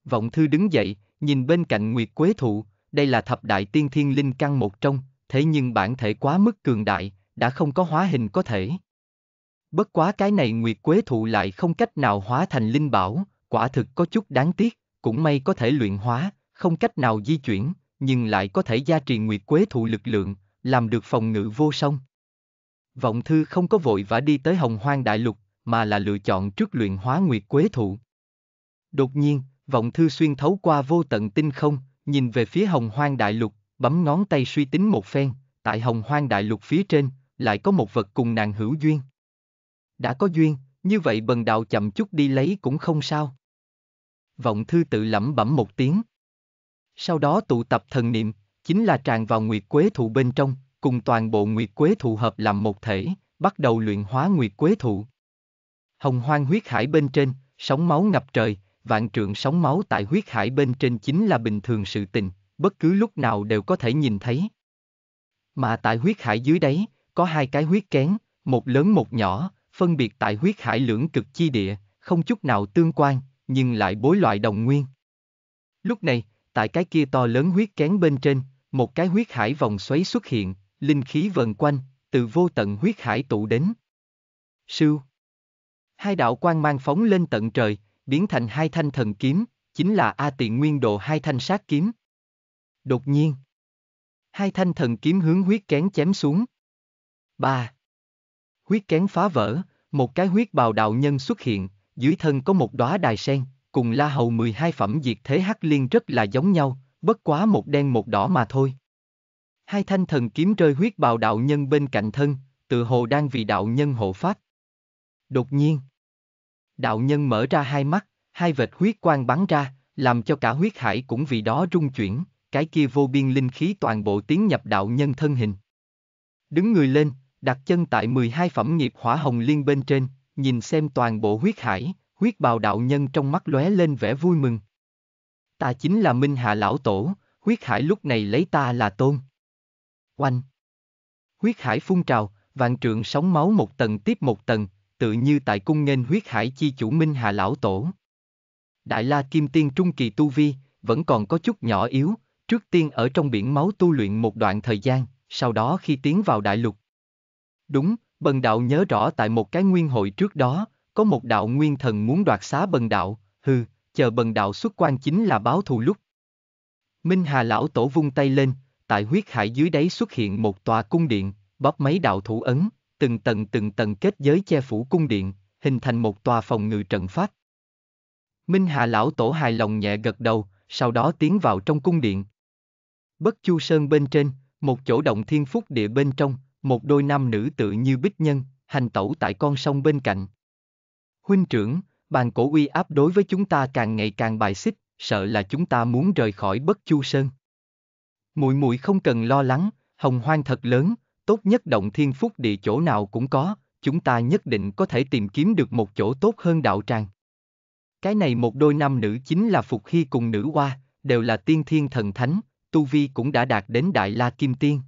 Vọng thư đứng dậy, nhìn bên cạnh nguyệt quế thụ, đây là thập đại tiên thiên linh căn một trong, thế nhưng bản thể quá mức cường đại, đã không có hóa hình có thể. Bất quá cái này Nguyệt Quế Thụ lại không cách nào hóa thành linh bảo, quả thực có chút đáng tiếc, cũng may có thể luyện hóa, không cách nào di chuyển, nhưng lại có thể gia trì Nguyệt Quế Thụ lực lượng, làm được phòng ngự vô song. Vọng Thư không có vội vã đi tới Hồng Hoang Đại Lục, mà là lựa chọn trước luyện hóa Nguyệt Quế Thụ. Đột nhiên, Vọng Thư xuyên thấu qua vô tận tinh không, nhìn về phía hồng hoang đại lục, bấm ngón tay suy tính một phen, tại hồng hoang đại lục phía trên, lại có một vật cùng nàng hữu duyên. Đã có duyên, như vậy bần đạo chậm chút đi lấy cũng không sao. Vọng thư tự lẩm bẩm một tiếng. Sau đó tụ tập thần niệm, chính là tràn vào nguyệt quế thụ bên trong, cùng toàn bộ nguyệt quế thụ hợp làm một thể, bắt đầu luyện hóa nguyệt quế thụ. Hồng hoang huyết hải bên trên, sóng máu ngập trời, vạn trượng sóng máu tại huyết hải bên trên chính là bình thường sự tình, bất cứ lúc nào đều có thể nhìn thấy. Mà tại huyết hải dưới đáy, có hai cái huyết kén, một lớn một nhỏ, phân biệt tại huyết hải lưỡng cực chi địa, không chút nào tương quan, nhưng lại bối loại đồng nguyên. Lúc này, tại cái kia to lớn huyết kén bên trên, một cái huyết hải vòng xoáy xuất hiện, linh khí vần quanh, từ vô tận huyết hải tụ đến. Sưu. Hai đạo quan mang phóng lên tận trời, biến thành hai thanh thần kiếm, chính là A Tiện Nguyên Độ hai thanh sát kiếm. Đột nhiên, hai thanh thần kiếm hướng huyết kén chém xuống. Ba, Huyết kén phá vỡ, một cái huyết bào đạo nhân xuất hiện, dưới thân có một đóa đài sen, cùng La Hầu 12 phẩm diệt thế hắc liên rất là giống nhau, bất quá một đen một đỏ mà thôi. Hai thanh thần kiếm rơi huyết bào đạo nhân bên cạnh thân, tự hồ đang vì đạo nhân hộ pháp. Đột nhiên, Đạo nhân mở ra hai mắt, hai vệt huyết quang bắn ra, làm cho cả huyết hải cũng vì đó rung chuyển, cái kia vô biên linh khí toàn bộ tiến nhập đạo nhân thân hình. Đứng người lên, đặt chân tại 12 phẩm nghiệp hỏa hồng liên bên trên, nhìn xem toàn bộ huyết hải, huyết bào đạo nhân trong mắt lóe lên vẻ vui mừng. Ta chính là Minh Hạ Lão Tổ, huyết hải lúc này lấy ta là tôn. Oanh! Huyết hải phun trào, vạn trượng sóng máu một tầng tiếp một tầng, tự như tại cung nghênh huyết hải chi chủ Minh Hà Lão Tổ. Đại La Kim Tiên Trung Kỳ Tu Vi, vẫn còn có chút nhỏ yếu, trước tiên ở trong biển máu tu luyện một đoạn thời gian, sau đó khi tiến vào đại lục. Đúng, bần đạo nhớ rõ tại một cái nguyên hội trước đó, có một đạo nguyên thần muốn đoạt xá bần đạo, hừ, chờ bần đạo xuất quan chính là báo thù lúc. Minh Hà Lão Tổ vung tay lên, tại huyết hải dưới đáy xuất hiện một tòa cung điện, bóp mấy đạo thủ ấn, từng tầng từng tầng kết giới che phủ cung điện, hình thành một tòa phòng ngự trận pháp. Minh Hà lão tổ hài lòng nhẹ gật đầu, sau đó tiến vào trong cung điện. Bất Chu Sơn bên trên, một chỗ động thiên phúc địa bên trong, một đôi nam nữ tự như bích nhân, hành tẩu tại con sông bên cạnh. Huynh trưởng, bàn cổ uy áp đối với chúng ta càng ngày càng bài xích, sợ là chúng ta muốn rời khỏi Bất Chu Sơn. Muội muội không cần lo lắng, hồng hoang thật lớn, tốt nhất động thiên phúc địa chỗ nào cũng có, chúng ta nhất định có thể tìm kiếm được một chỗ tốt hơn đạo tràng. Cái này một đôi nam nữ chính là Phục Hy cùng nữ hoa, đều là tiên thiên thần thánh, Tu Vi cũng đã đạt đến Đại La Kim Tiên.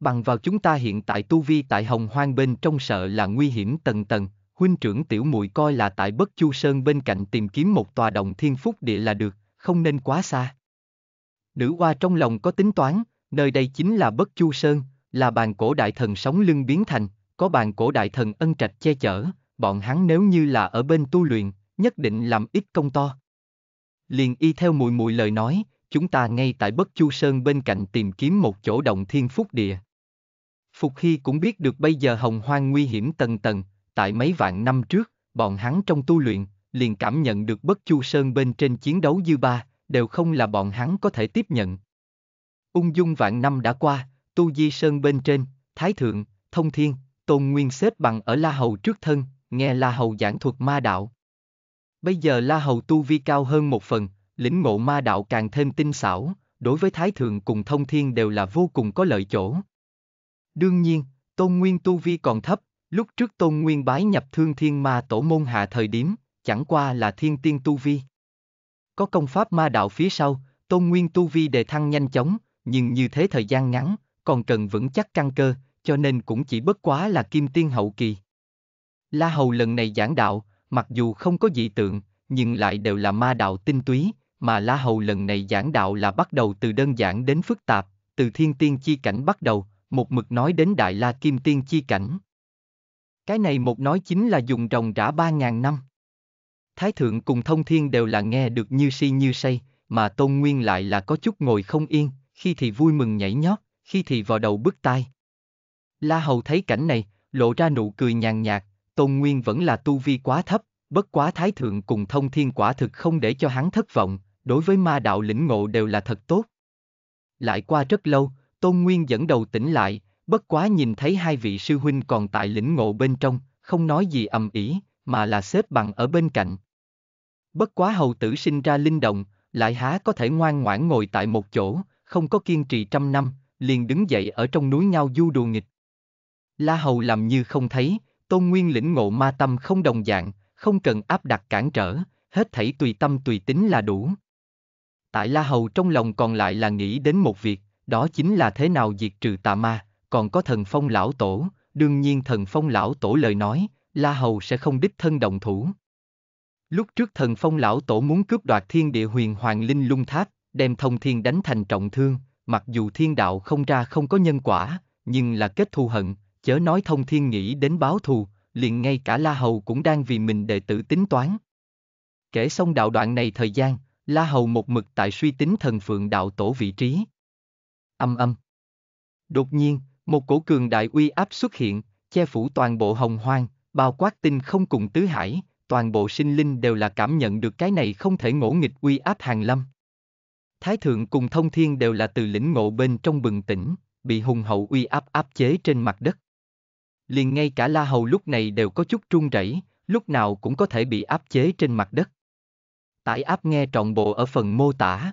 Bằng vào chúng ta hiện tại Tu Vi tại Hồng Hoang bên trong sợ là nguy hiểm tầng tầng, huynh trưởng tiểu muội coi là tại Bất Chu Sơn bên cạnh tìm kiếm một tòa đồng thiên phúc địa là được, không nên quá xa. Nữ hoa trong lòng có tính toán, nơi đây chính là Bất Chu Sơn, là bàn cổ đại thần sống lưng biến thành, có bàn cổ đại thần ân trạch che chở, bọn hắn nếu như là ở bên tu luyện, nhất định làm ít công to. Liền y theo mùi mùi lời nói, chúng ta ngay tại Bất Chu Sơn bên cạnh tìm kiếm một chỗ động thiên phúc địa. Phục Hy cũng biết được bây giờ hồng hoang nguy hiểm tầng tầng, tại mấy vạn năm trước, bọn hắn trong tu luyện, liền cảm nhận được Bất Chu Sơn bên trên chiến đấu dư ba, đều không là bọn hắn có thể tiếp nhận. Ung dung vạn năm đã qua, Tu Di Sơn bên trên, Thái Thượng, Thông Thiên, Tôn Nguyên xếp bằng ở La Hầu trước thân, nghe La Hầu giảng thuật ma đạo. Bây giờ La Hầu tu vi cao hơn một phần, lĩnh ngộ ma đạo càng thêm tinh xảo, đối với Thái Thượng cùng Thông Thiên đều là vô cùng có lợi chỗ. Đương nhiên, Tôn Nguyên tu vi còn thấp, lúc trước Tôn Nguyên bái nhập thương thiên ma tổ môn hạ thời điểm, chẳng qua là thiên tiên tu vi. Có công pháp ma đạo phía sau, Tôn Nguyên tu vi đề thăng nhanh chóng, nhưng như thế thời gian ngắn, còn cần vững chắc căn cơ, cho nên cũng chỉ bất quá là kim tiên hậu kỳ. La Hầu lần này giảng đạo, mặc dù không có dị tượng, nhưng lại đều là ma đạo tinh túy, mà La Hầu lần này giảng đạo là bắt đầu từ đơn giản đến phức tạp, từ thiên tiên chi cảnh bắt đầu, một mực nói đến đại la kim tiên chi cảnh. Cái này một nói chính là dùng rồng rã ba ngàn năm. Thái thượng cùng thông thiên đều là nghe được như si như say, mà tôn nguyên lại là có chút ngồi không yên, khi thì vui mừng nhảy nhót, khi thì vào đầu bứt tai. La Hầu thấy cảnh này, lộ ra nụ cười nhàn nhạt, Tôn Nguyên vẫn là tu vi quá thấp, bất quá Thái Thượng cùng thông thiên quả thực không để cho hắn thất vọng, đối với ma đạo lĩnh ngộ đều là thật tốt. Lại qua rất lâu, Tôn Nguyên dẫn đầu tỉnh lại, bất quá nhìn thấy hai vị sư huynh còn tại lĩnh ngộ bên trong, không nói gì ầm ĩ, mà là xếp bằng ở bên cạnh. Bất quá hầu tử sinh ra linh động, lại há có thể ngoan ngoãn ngồi tại một chỗ, không có kiên trì trăm năm, liền đứng dậy ở trong núi ngao du đùa nghịch. La Hầu làm như không thấy, Tôn Nguyên lĩnh ngộ ma tâm không đồng dạng, không cần áp đặt cản trở, hết thảy tùy tâm tùy tính là đủ. Tại La Hầu trong lòng còn lại là nghĩ đến một việc, đó chính là thế nào diệt trừ tà ma, còn có thần phong lão tổ, đương nhiên thần phong lão tổ lời nói, La Hầu sẽ không đích thân động thủ. Lúc trước thần phong lão tổ muốn cướp đoạt thiên địa huyền hoàng linh lung tháp, đem thông thiên đánh thành trọng thương, mặc dù thiên đạo không ra không có nhân quả, nhưng là kết thù hận, chớ nói thông thiên nghĩ đến báo thù, liền ngay cả La Hầu cũng đang vì mình đệ tử tính toán. Kể xong đạo đoạn này thời gian, La Hầu một mực tại suy tính thần phượng đạo tổ vị trí. Âm âm. Đột nhiên, một cổ cường đại uy áp xuất hiện, che phủ toàn bộ hồng hoang, bao quát tinh không cùng tứ hải, toàn bộ sinh linh đều là cảm nhận được cái này không thể ngỗ nghịch uy áp hàng lâm. Thái thượng cùng thông thiên đều là từ lĩnh ngộ bên trong bừng tỉnh, bị hùng hậu uy áp áp chế trên mặt đất. Liền ngay cả La Hầu lúc này đều có chút run rẩy, lúc nào cũng có thể bị áp chế trên mặt đất. Tải áp nghe trọn bộ ở phần mô tả.